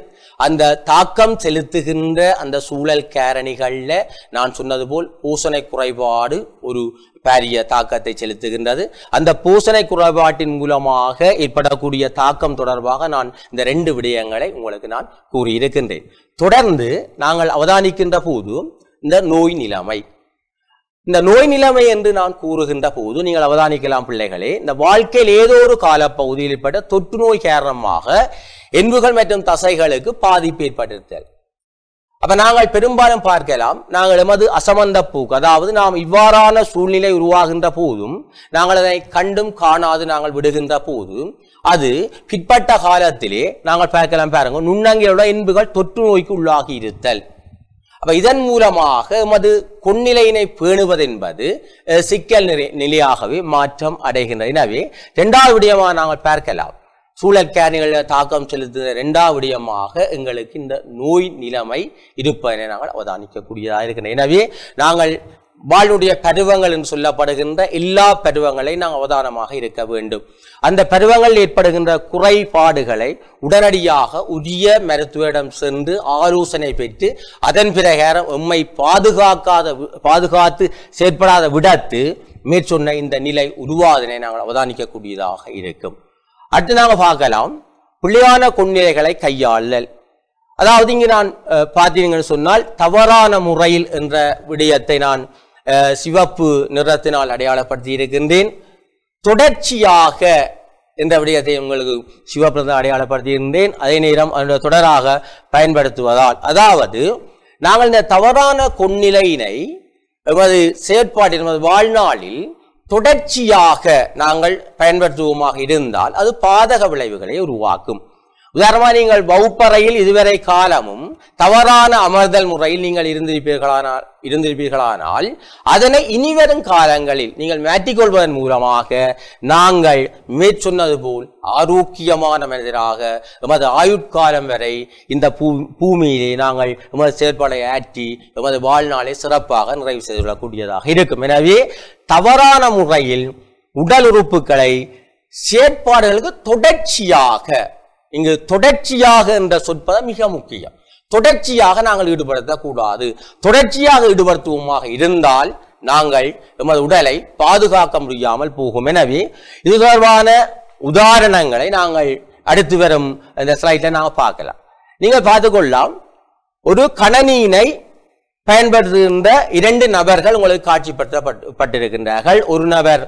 அந்த தாக்கம் செலுத்துகின்ற அந்த சூழல் கேரணிகளில் நான் சொன்னது போல் பூசணை குறைபாடு ஒரு பாரிய தாக்கத்தை செலுத்துகின்றது அந்த பூசணை குறைபாட்டின் மூலமாக ஏற்படக்கூடிய தாக்கம் தொடர்பாக நான் இந்த ரெண்டு விடயங்களை உங்களுக்கு நான் கூறியிருக்கின்றேன் தொடர்ந்து நாங்கள் அவதானிக்கின்ற போது இந்த நோய் நிலைமை இந்த நோய் நிலைமை என்று நான் கூறுகின்ற போது நீங்கள் அவதானிக்கலாம் பிள்ளைகளே இந்த வாழ்க்கையில் ஏதோ ஒரு காலப்பகுதியில் ஏற்பட்ட தொற்று நோய் காரணமாக எண்புகள் மற்றும் தசைகளுக்கு பாதிப்பு ஏற்பட்டிருத்தல் அப்ப நாங்கள் பெரும்பாலும் பார்க்கலாம் நாங்கள் எமது அசமந்த பூக்கு அதாவது நாம் இவ்வாறான சூழ்நிலை உருவாகின்ற போதும் நாங்கள் அதை கண்டும் காணாது நாங்கள் விடுகின்ற போதும் அது பிற்பட்ட காலத்திலே நாங்கள் பார்க்கலாம் பாருங்க நுண்ணங்கியோட இன்புகள் தொற்று நோய்க்கு உள்ளாகி இருத்தல் அப்ப இதன் மூலமாக எமது கொன்னிலையினை பேணுவதென்பது சிக்கல் நிலை நிலையாகவே மாற்றம் அடைகின்றன எனவே இரண்டாவது விடயமாக நாங்கள் பார்க்கலாம் சூழற்கேணிகள் தாக்கம் செலுத்த ரெண்டாவது விடயமாக எங்களுக்கு இந்த நோய் நிலைமை இருப்பதனை நாங்கள் அவதானிக்கக்கூடியதாக இருக்கின்றன எனவே நாங்கள் வாழ்வுடைய பருவங்கள் என்று சொல்லப்படுகின்ற எல்லா பருவங்களையும் நாங்கள் அவதானமாக இருக்க வேண்டும் அந்த பருவங்கள் ஏற்படுகின்ற குறைபாடுகளை உடனடியாக உரிய மருத்துவரிடம் சென்று ஆலோசனை பெற்று அதன் பிரகாரம் உம்மை பாதுகாக்காத பாதுகாத்து செயற்படாத விடத்து மேற்சொன்ன இந்த நிலை உருவாதனை நாங்கள் அவதானிக்கக்கூடியதாக இருக்கும் அடுத்து நாம பார்க்கலாம் புள்ளியான கொன்னிலைகளை கையாளல் அதாவது இங்கு நான் பார்த்தீங்கன்னு சொன்னால் தவறான முறையில் என்ற விடயத்தை நான் சிவப்பு நிறத்தினால் அடையாளப்படுத்தி இருக்கின்றேன் தொடர்ச்சியாக என்ற விடயத்தை உங்களுக்கு சிவப்பிரதம் அடையாளப்படுத்தி இருந்தேன் அதே நேரம் அதனுடைய தொடராக பயன்படுத்துவதால் அதாவது நாங்கள் இந்த தவறான கொன்னிலையினை எமது செயற்பாட்டில் எமது வாழ்நாளில் தொடர்ச்சியாக நாங்கள் பயன்படுத்துவோமாக இருந்தால் அது பாதக விளைவுகளை உருவாக்கும் உதாரணமாக நீங்கள் வகுப்பறையில் இதுவரை காலமும் தவறான அமர்தல் முறையில் நீங்கள் இருந்திருப்பீர்களானால் இருந்திருப்பீர்களானால் அதனை இனிவரும் காலங்களில் நீங்கள் மாற்றிக்கொள்வதன் மூலமாக நாங்கள் மேற்சொன்னது போல் ஆரோக்கியமான மனிதராக எமது ஆயுட்காலம் வரை இந்த பூ பூமியிலே நாங்கள் எமது செயற்பாடை ஆற்றி எமது வாழ்நாளை சிறப்பாக நிறைவு செய்து கொள்ளக்கூடியதாக இருக்கும் எனவே தவறான முறையில் உடல் உறுப்புகளை செயற்பாடுகளுக்கு தொடர்ச்சியாக இங்கு தொடர்ச்சியாக என்ற சொற்பதம் மிக முக்கியம் தொடர்ச்சியாக நாங்கள் ஈடுபடுத்தக்கூடாது தொடர்ச்சியாக ஈடுபடுத்துவோமாக இருந்தால் நாங்கள் எமது உடலை பாதுகாக்க முடியாமல் போகும் எனவே இது தொடர்பான உதாரணங்களை நாங்கள் அடுத்து வரும் இந்த ஸ்லைட்ல நாங்கள் பார்க்கலாம் நீங்கள் பார்த்துக்கொள்ளலாம் ஒரு கணனியினை பயன்படுத்துகின்ற இரண்டு நபர்கள் உங்களுக்கு காட்சிப்படுத்தப்பட்டிருக்கின்றார்கள் ஒரு நபர்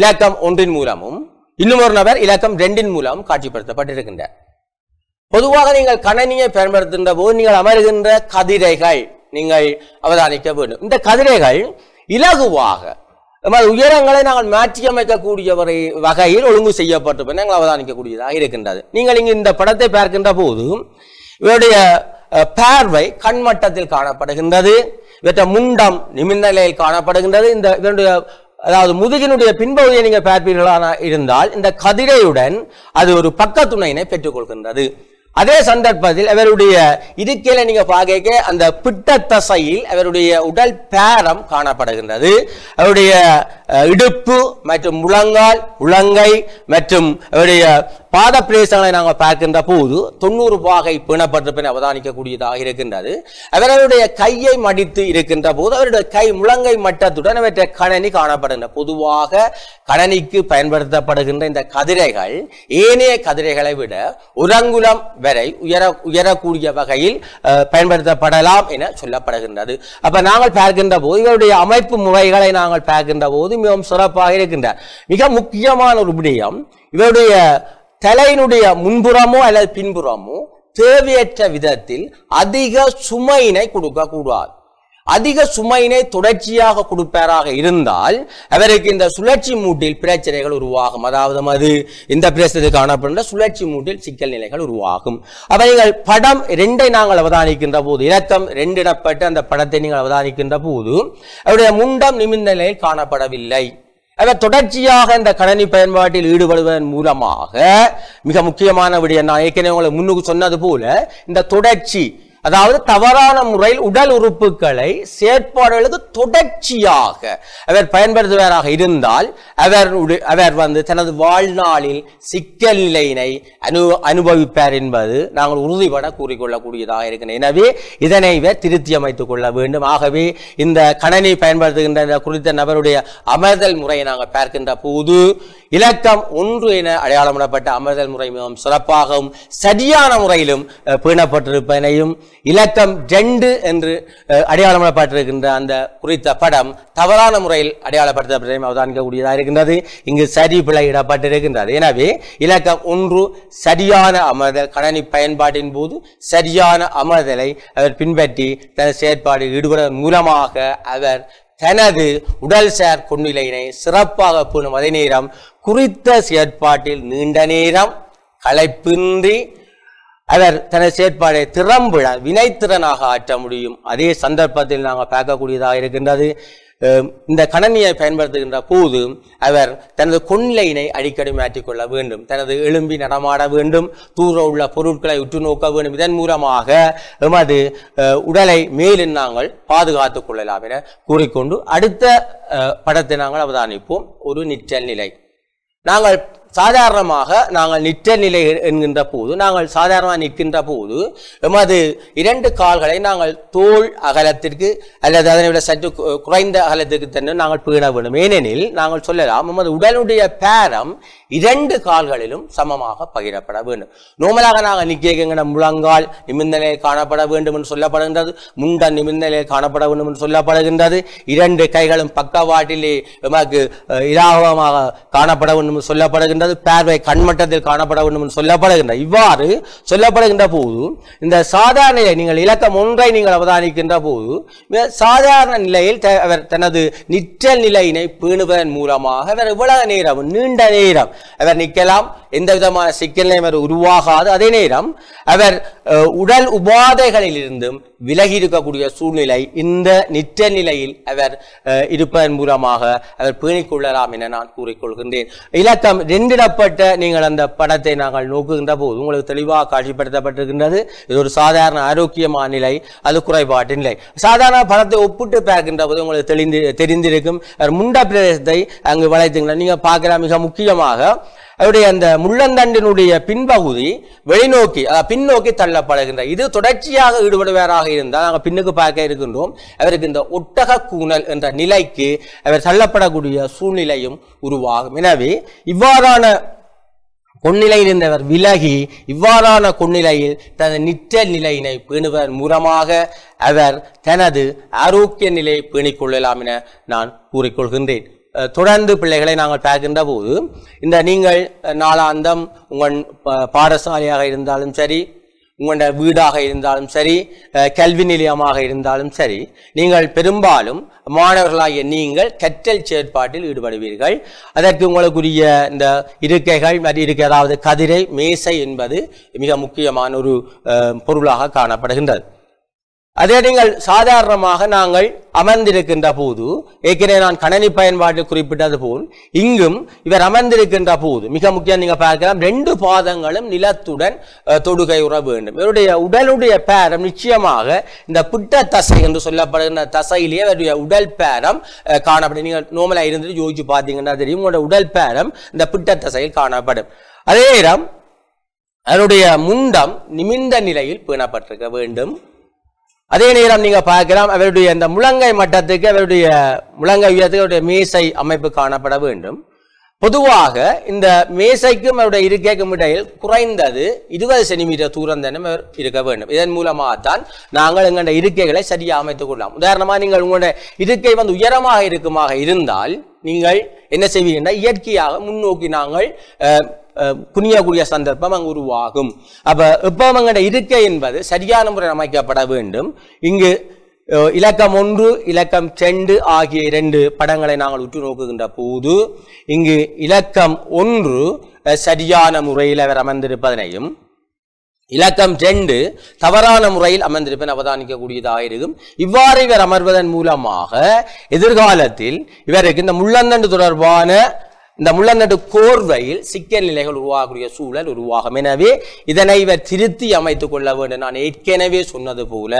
இலக்கம் ஒன்றின் மூலமும் இன்னும் ஒரு நபர் இலக்கம் ரெண்டின் மூலமும் காட்சிப்படுத்தப்பட்டிருக்கின்றார் பொதுவாக நீங்கள் கணனியை பயன்படுத்துகின்ற போது நீங்கள் அமர்கின்ற கதிரைகள் நீங்கள் அவதானிக்க வேண்டும் இந்த கதிரைகள் இலகுவாக உயரங்களை நாங்கள் மாற்றி அமைக்கக்கூடிய வகையில் ஒழுங்கு செய்யப்பட்டு நாங்கள் அவதானிக்கக்கூடியதாக இருக்கின்றது நீங்கள் இங்கு இந்த படத்தை பார்க்கின்ற போது இவருடைய பார்வை கண்மட்டத்தில் காணப்படுகின்றது இவற்ற முண்டம் நிமிந்த நிலையில் காணப்படுகின்றது இந்த இவருடைய அதாவது முதுகினுடைய பின்பகுதியை நீங்கள் பார்ப்பீர்களான இருந்தால் இந்த கதிரையுடன் அது ஒரு பக்கத்துணையினை பெற்றுக்கொள்கின்றது அதே சந்தர்ப்பத்தில் அவருடைய இருக்கையில நீங்க பார்க்க அந்த பிட்ட தசையில் அவருடைய உடல் பேரம் காணப்படுகின்றது அவருடைய இடுப்பு மற்றும் முழங்கால் உலங்கை மற்றும் அவருடைய பாத பிரதேசங்களை நாங்கள் பார்க்கின்ற போது தொண்ணூறு பாகை பிணப்பட்டிருப்பதை அவதானிக்கக்கூடியதாக இருக்கின்றது அவர்களுடைய கையை மடித்து இருக்கின்ற போது அவருடைய கை முழங்கை மட்டத்துடன் அவற்றை கணனி காணப்படுகின்ற பொதுவாக கணனிக்கு பயன்படுத்தப்படுகின்ற இந்த கதிரைகள் ஏனைய கதிரைகளை விட உரங்குலம் வரை உயர உயரக்கூடிய வகையில் பயன்படுத்தப்படலாம் என சொல்லப்படுகின்றது அப்ப நாங்கள் பார்க்கின்ற போது இவருடைய அமைப்பு முறைகளை நாங்கள் பார்க்கின்ற போது மிகவும் சிறப்பாக இருக்கின்றார் மிக முக்கியமான ஒரு விடயம் இவருடைய தலையினுடைய முன்புறமோ அல்லது பின்புறமோ தேவையற்ற விதத்தில் அதிக சுமையினை கொடுக்க கூடாது அதிக சுமையினை தொடர்ச்சியாக கொடுப்பாராக இருந்தால் அவருக்கு இந்த சுழற்சி மூட்டில் பிரச்சனைகள் உருவாகும் அதாவது அது இந்த பிரச்சனை காணப்படுகின்ற சுழற்சி மூட்டில் சிக்கல் நிலைகள் உருவாகும் அவைகள் படம் ரெண்டை நாங்கள் அவதானிக்கின்ற போது இணக்கம் ரெண்டிடப்பட்டு அந்த படத்தை நீங்கள் அவதானிக்கின்ற போது அவருடைய முண்டம் நிமிந்த நிலையில் காணப்படவில்லை அந்த தொடர்ச்சியாக இந்த கணனி பயன்பாட்டில் ஈடுபடுவதன் மூலமாக மிக முக்கியமான விடயம் நான் ஏற்கனவே உங்களை முன்னுக்கு சொன்னது போல இந்த தொடர்ச்சி அதாவது தவறான முறையில் உடல் உறுப்புகளை செயற்பாடுகளுக்கு தொடர்ச்சியாக அவர் பயன்படுத்துவராக இருந்தால் அவர் அவர் வந்து தனது வாழ்நாளில் சிக்கல் நிலையினை அனு அனுபவிப்பார் என்பது நாங்கள் உறுதிபட கூறிக்கொள்ளக்கூடியதாக இருக்கின்றன எனவே இதனை இவர் திருத்தி அமைத்துக் கொள்ள வேண்டும் ஆகவே இந்த கணனி பயன்படுத்துகின்ற குறித்த நபருடைய அமர்தல் முறையை நாங்கள் பார்க்கின்ற போது இலக்கம் ஒன்று என அடையாளமிடப்பட்ட அமர்தல் முறை மிகவும் சிறப்பாகவும் சரியான முறையிலும் பேணப்பட்டிருப்பதனையும் இலக்கம் ஜெண்டு என்று அடையாளப்பட்டிருக்கின்ற அந்த குறித்த படம் தவறான முறையில் அடையாளப்படுத்தப்பட்டதை அவதானிக்கக்கூடியதாக இருக்கின்றது இங்கு சரி பிழையிடப்பட்டிருக்கின்றது எனவே இலக்கம் ஒன்று சரியான அமர்தல் கணனி பயன்பாட்டின் போது சரியான அமர்தலை அவர் பின்பற்றி தனது செயற்பாடு ஈடுபடுவதன் மூலமாக அவர் தனது உடல் சார் கொன்னிலையினை சிறப்பாக பூணும் அதே நேரம் குறித்த செயற்பாட்டில் நீண்ட நேரம் களைப்பின்றி அவர் தனது செயற்பாடை திறம்பட வினைத்திறனாக ஆற்ற முடியும் அதே சந்தர்ப்பத்தில் நாங்கள் பார்க்கக்கூடியதாக இருக்கின்றது இந்த கணனியை பயன்படுத்துகின்ற போது அவர் தனது கொன்லையினை அடிக்கடி மாற்றிக்கொள்ள வேண்டும் தனது எலும்பி நடமாட வேண்டும் தூர உள்ள பொருட்களை உற்று நோக்க வேண்டும் இதன் மூலமாக எமது உடலை மேலும் நாங்கள் பாதுகாத்துக் கொள்ளலாம் என கூறிக்கொண்டு அடுத்த படத்தை நாங்கள் அவதானிப்போம் ஒரு நிச்சல் நிலை நாங்கள் சாதாரணமாக நாங்கள் நிற்ற நிலை என்கின்ற போது நாங்கள் சாதாரணமாக நிற்கின்ற போது எமது இரண்டு கால்களை நாங்கள் தோல் அகலத்திற்கு அல்லது அதனை விட சற்று குறைந்த அகலத்திற்கு தந்து நாங்கள் பீண வேண்டும் ஏனெனில் நாங்கள் சொல்லலாம் எமது உடலுடைய பேரம் இரண்டு கால்களிலும் சமமாக பகிரப்பட வேண்டும் நோமலாக நாங்கள் நிற்கின்ற முழங்கால் நிமிர்ந்த காணப்பட வேண்டும் என்று சொல்லப்படுகின்றது முண்டன் நிமிர்ந்த காணப்பட வேண்டும் என்று சொல்லப்படுகின்றது இரண்டு கைகளும் பக்கவாட்டிலே எமக்கு இலாபமாக காணப்பட வேண்டும் என்று சொல்லப்படுகின்றது இருக்கின்றது பார்வை கண்மட்டத்தில் காணப்பட வேண்டும் என்று சொல்லப்படுகின்ற இவ்வாறு சொல்லப்படுகின்ற போது இந்த சாதாரண நிலை நீங்கள் இலக்கம் ஒன்றை நீங்கள் அவதானிக்கின்ற போது சாதாரண நிலையில் அவர் தனது நிற்றல் நிலையினை பேணுவதன் மூலமாக அவர் இவ்வளவு நேரம் நீண்ட நேரம் அவர் நிற்கலாம் எந்த விதமான சிக்கல் அவர் உருவாகாது அதே நேரம் அவர் உடல் உபாதைகளில் இருந்தும் விலகி இருக்கக்கூடிய சூழ்நிலை இந்த நிற்ற நிலையில் அவர் இருப்பதன் மூலமாக அவர் பேணிக்கொள்ளலாம் என நான் கூறிக்கொள்கின்றேன் இலக்கம் ரெண்டு துண்டிடப்பட்ட நீங்கள் அந்த படத்தை நாங்கள் நோக்குகின்ற போது உங்களுக்கு தெளிவாக காட்சிப்படுத்தப்பட்டிருக்கின்றது இது ஒரு சாதாரண ஆரோக்கியமான நிலை அது குறைபாட்டு நிலை சாதாரண படத்தை ஒப்பிட்டு பார்க்கின்ற போது உங்களுக்கு தெளிந்து தெரிந்திருக்கும் முண்டா பிரதேசத்தை அங்கு வளைத்துங்களா நீங்கள் பார்க்கிற மிக முக்கியமாக அவருடைய அந்த முள்ளந்தண்டினுடைய பின்பகுதி வெளிநோக்கி பின்னோக்கி தள்ளப்படுகின்ற இது தொடர்ச்சியாக ஈடுபடுவாராக இருந்தால் நாங்கள் பின்னுக்கு பார்க்க இருக்கின்றோம் அவருக்கு இந்த ஒட்டக கூணல் என்ற நிலைக்கு அவர் தள்ளப்படக்கூடிய சூழ்நிலையும் உருவாகும் எனவே இவ்வாறான கொன்னிலையில் இருந்தவர் விலகி இவ்வாறான கொன்னிலையில் தனது நிற்ற நிலையினை பேணுவதன் மூலமாக அவர் தனது ஆரோக்கிய நிலையை பேணிக்கொள்ளலாம் என நான் கூறிக்கொள்கின்றேன் தொடர்ந்து பிள்ளைகளை நாங்கள் பார்க்கின்ற போது இந்த நீங்கள் நாளாந்தம் உங்கள் பாடசாலையாக இருந்தாலும் சரி உங்களோட வீடாக இருந்தாலும் சரி கல்வி நிலையமாக இருந்தாலும் சரி நீங்கள் பெரும்பாலும் மாணவர்களாகிய நீங்கள் கற்றல் செயற்பாட்டில் ஈடுபடுவீர்கள் அதற்கு உங்களுக்குரிய இந்த இருக்கைகள் மற்ற இருக்கை அதாவது கதிரை மேசை என்பது மிக முக்கியமான ஒரு பொருளாக காணப்படுகின்றது அதே நீங்கள் சாதாரணமாக நாங்கள் அமர்ந்திருக்கின்ற போது ஏற்கனவே நான் கணனி பயன்பாட்டில் குறிப்பிட்டது போல் இங்கும் இவர் அமர்ந்திருக்கின்ற போது மிக முக்கியம் நீங்கள் பார்க்கலாம் ரெண்டு பாதங்களும் நிலத்துடன் தொடுகை உற வேண்டும் இவருடைய உடலுடைய பேரம் நிச்சயமாக இந்த புட்ட தசை என்று சொல்லப்படுகின்ற தசையிலேயே இவருடைய உடல் பேரம் காணப்படும் நீங்கள் நோமலாக இருந்து யோசிச்சு பார்த்தீங்கன்னா தெரியும் உங்களோட உடல் பேரம் இந்த புட்ட தசையில் காணப்படும் அதே நேரம் அவருடைய முண்டம் நிமிந்த நிலையில் பேணப்பட்டிருக்க வேண்டும் அதே நேரம் நீங்கள் பார்க்கலாம் அவருடைய இந்த முழங்கை மட்டத்துக்கு அவருடைய முழங்கை உயரத்துக்கு அவருடைய மேசை அமைப்பு காணப்பட வேண்டும் பொதுவாக இந்த மேசைக்கும் அவருடைய இருக்கைக்கும் இடையில் குறைந்தது இருபது சென்டிமீட்டர் தூரம் தினம் அவர் இருக்க வேண்டும் இதன் மூலமாகத்தான் நாங்கள் எங்களுடைய இருக்கைகளை சரியாக அமைத்துக் கொள்ளலாம் உதாரணமாக நீங்கள் உங்களுடைய இருக்கை வந்து உயரமாக இருக்குமாக இருந்தால் நீங்கள் என்ன செய்வீங்கன்னா இயற்கையாக முன்னோக்கி நாங்கள் குனியக்கூடிய சந்தர்ப்பம் அங்கு உருவாகும் அப்போ இப்போ அவங்களோட இருக்கை என்பது சரியான முறை அமைக்கப்பட வேண்டும் இங்கு இலக்கம் ஒன்று இலக்கம் ரெண்டு ஆகிய இரண்டு படங்களை நாங்கள் உற்று நோக்குகின்ற போது இங்கு இலக்கம் ஒன்று சரியான முறையில் அவர் அமர்ந்திருப்பதனையும் இலக்கம் ரெண்டு தவறான முறையில் அமர்ந்திருப்பேன் அவதானிக்கக்கூடியதாக இருக்கும் இவ்வாறு இவர் அமர்வதன் மூலமாக எதிர்காலத்தில் இவருக்கு இந்த முள்ளந்தண்டு தொடர்பான இந்த முள்ளங்கட்டு கோர்வையில் சிக்கல் நிலைகள் உருவாகக்கூடிய சூழல் உருவாகும் எனவே இதனை இவர் திருத்தி அமைத்துக் கொள்ள வேண்டும் நான் ஏற்கனவே சொன்னது போல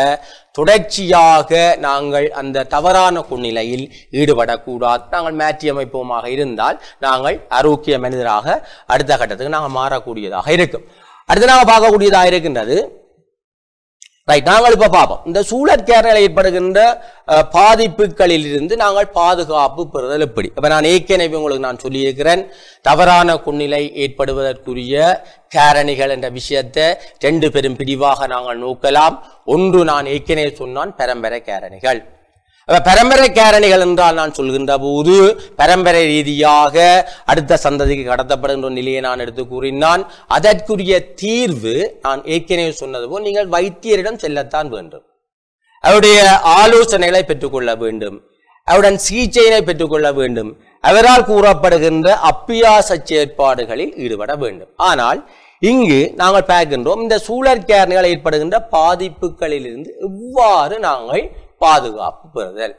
தொடர்ச்சியாக நாங்கள் அந்த தவறான குன்னிலையில் ஈடுபடக்கூடாது நாங்கள் மாற்றி அமைப்போமாக இருந்தால் நாங்கள் ஆரோக்கிய மனிதராக அடுத்த கட்டத்துக்கு நாங்கள் மாறக்கூடியதாக இருக்கும் அடுத்து நாங்கள் பார்க்கக்கூடியதாக இருக்கின்றது ரைட் நாங்கள் இப்போ பார்ப்போம் இந்த சூழல் கேரளில் ஏற்படுகின்ற பாதிப்புகளில் இருந்து நாங்கள் பாதுகாப்பு பெறுதல் எப்படி இப்போ நான் ஏற்கனவே உங்களுக்கு நான் சொல்லியிருக்கிறேன் தவறான குன்னிலை ஏற்படுவதற்குரிய கேரணிகள் என்ற விஷயத்தை ரெண்டு பெரும் பிரிவாக நாங்கள் நோக்கலாம் ஒன்று நான் ஏற்கனவே சொன்னான் பெரம்பெற கேரணிகள் பரம்பரை கேரணிகள் என்றால் நான் சொல்கின்ற போது பரம்பரை ரீதியாக அடுத்த சந்ததிக்கு கடத்தப்படுகின்ற நிலையை நான் எடுத்து கூறினான் அதற்குரிய தீர்வு நான் ஏற்கனவே சொன்னது போல் நீங்கள் வைத்தியரிடம் செல்லத்தான் வேண்டும் அவருடைய ஆலோசனைகளை பெற்றுக்கொள்ள வேண்டும் அவருடன் சிகிச்சையினை பெற்றுக்கொள்ள வேண்டும் அவரால் கூறப்படுகின்ற அப்பியாச செயற்பாடுகளில் ஈடுபட வேண்டும் ஆனால் இங்கு நாங்கள் பார்க்கின்றோம் இந்த சூழற் கேரணிகள் ஏற்படுகின்ற பாதிப்புகளிலிருந்து எவ்வாறு நாங்கள் பாதுகாப்பு பெறுதல்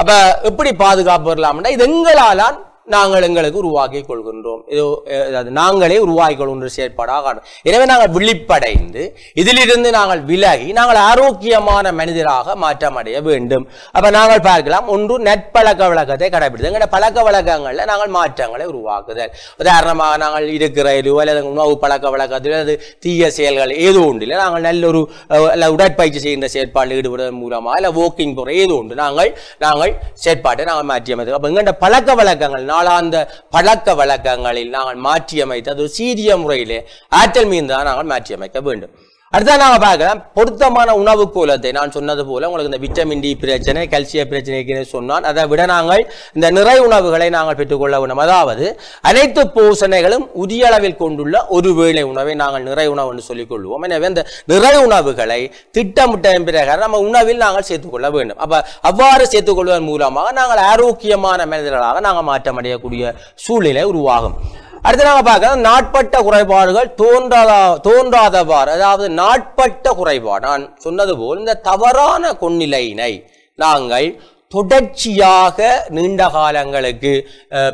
அப்ப எப்படி பாதுகாப்பு பெறலாம்னா இது எங்களாலான் நாங்கள் எங்களுக்கு உருவாக்கி கொள்கின்றோம் இது அதாவது நாங்களே உருவாக்கி கொள்கின்ற செயற்பாடாக எனவே நாங்கள் விழிப்படைந்து இதிலிருந்து நாங்கள் விலகி நாங்கள் ஆரோக்கியமான மனிதராக மாற்றம் அடைய வேண்டும் அப்ப நாங்கள் பார்க்கலாம் ஒன்று நட்பழக்க வழக்கத்தை கடைபிடித்தல் எங்களோட பழக்க வழக்கங்களில் நாங்கள் மாற்றங்களை உருவாக்குதல் உதாரணமாக நாங்கள் இருக்கிற இது அல்லது உணவு பழக்க வழக்கத்தில் அல்லது தீய செயல்கள் ஏதோ ஒன்றில் நாங்கள் நல்ல ஒரு உடற்பயிற்சி செய்கின்ற செயற்பாடு ஈடுபடுவதன் மூலமாக இல்லை வாக்கிங் போகிற ஏதோ ஒன்று நாங்கள் நாங்கள் செயற்பாட்டை நாங்கள் மாற்றியமைத்து அப்போ எங்கள்கிட்ட பழக்க வழக்கங்கள் நாளாந்த பழக்க வழக்கங்களில் நாங்கள் மாற்றியமைத்து அது சீரிய முறையிலே ஆற்றல் மீது தான் நாங்கள் மாற்றியமைக்க வேண்டும் அடுத்தா நாங்க பார்க்கலாம் பொருத்தமான உணவு கூலத்தை நான் சொன்னது போல உங்களுக்கு இந்த விட்டமின் டி பிரச்சனை கல்சிய பிரச்சனை சொன்னான் அதை விட நாங்கள் இந்த நிறை உணவுகளை நாங்கள் பெற்றுக்கொள்ள வேண்டும் அதாவது அனைத்து பூசணைகளும் உரிய அளவில் கொண்டுள்ள ஒரு வேளை உணவை நாங்கள் நிறை உணவு என்று சொல்லிக் கொள்வோம் எனவே இந்த நிறை உணவுகளை திட்டமிட்ட பிறகு நம்ம உணவில் நாங்கள் சேர்த்துக்கொள்ள வேண்டும் அப்ப அவ்வாறு கொள்வதன் மூலமாக நாங்கள் ஆரோக்கியமான மனிதர்களாக நாங்கள் மாற்றமடையக்கூடிய சூழ்நிலை உருவாகும் அடுத்து நாங்கள் பார்க்கலாம் நாட்பட்ட குறைபாடுகள் தோன்றாதா தோன்றாதவாறு அதாவது நாட்பட்ட குறைபாடு நான் சொன்னது போல் இந்த தவறான கொன்னிலையினை நாங்கள் தொடர்ச்சியாக நீண்ட காலங்களுக்கு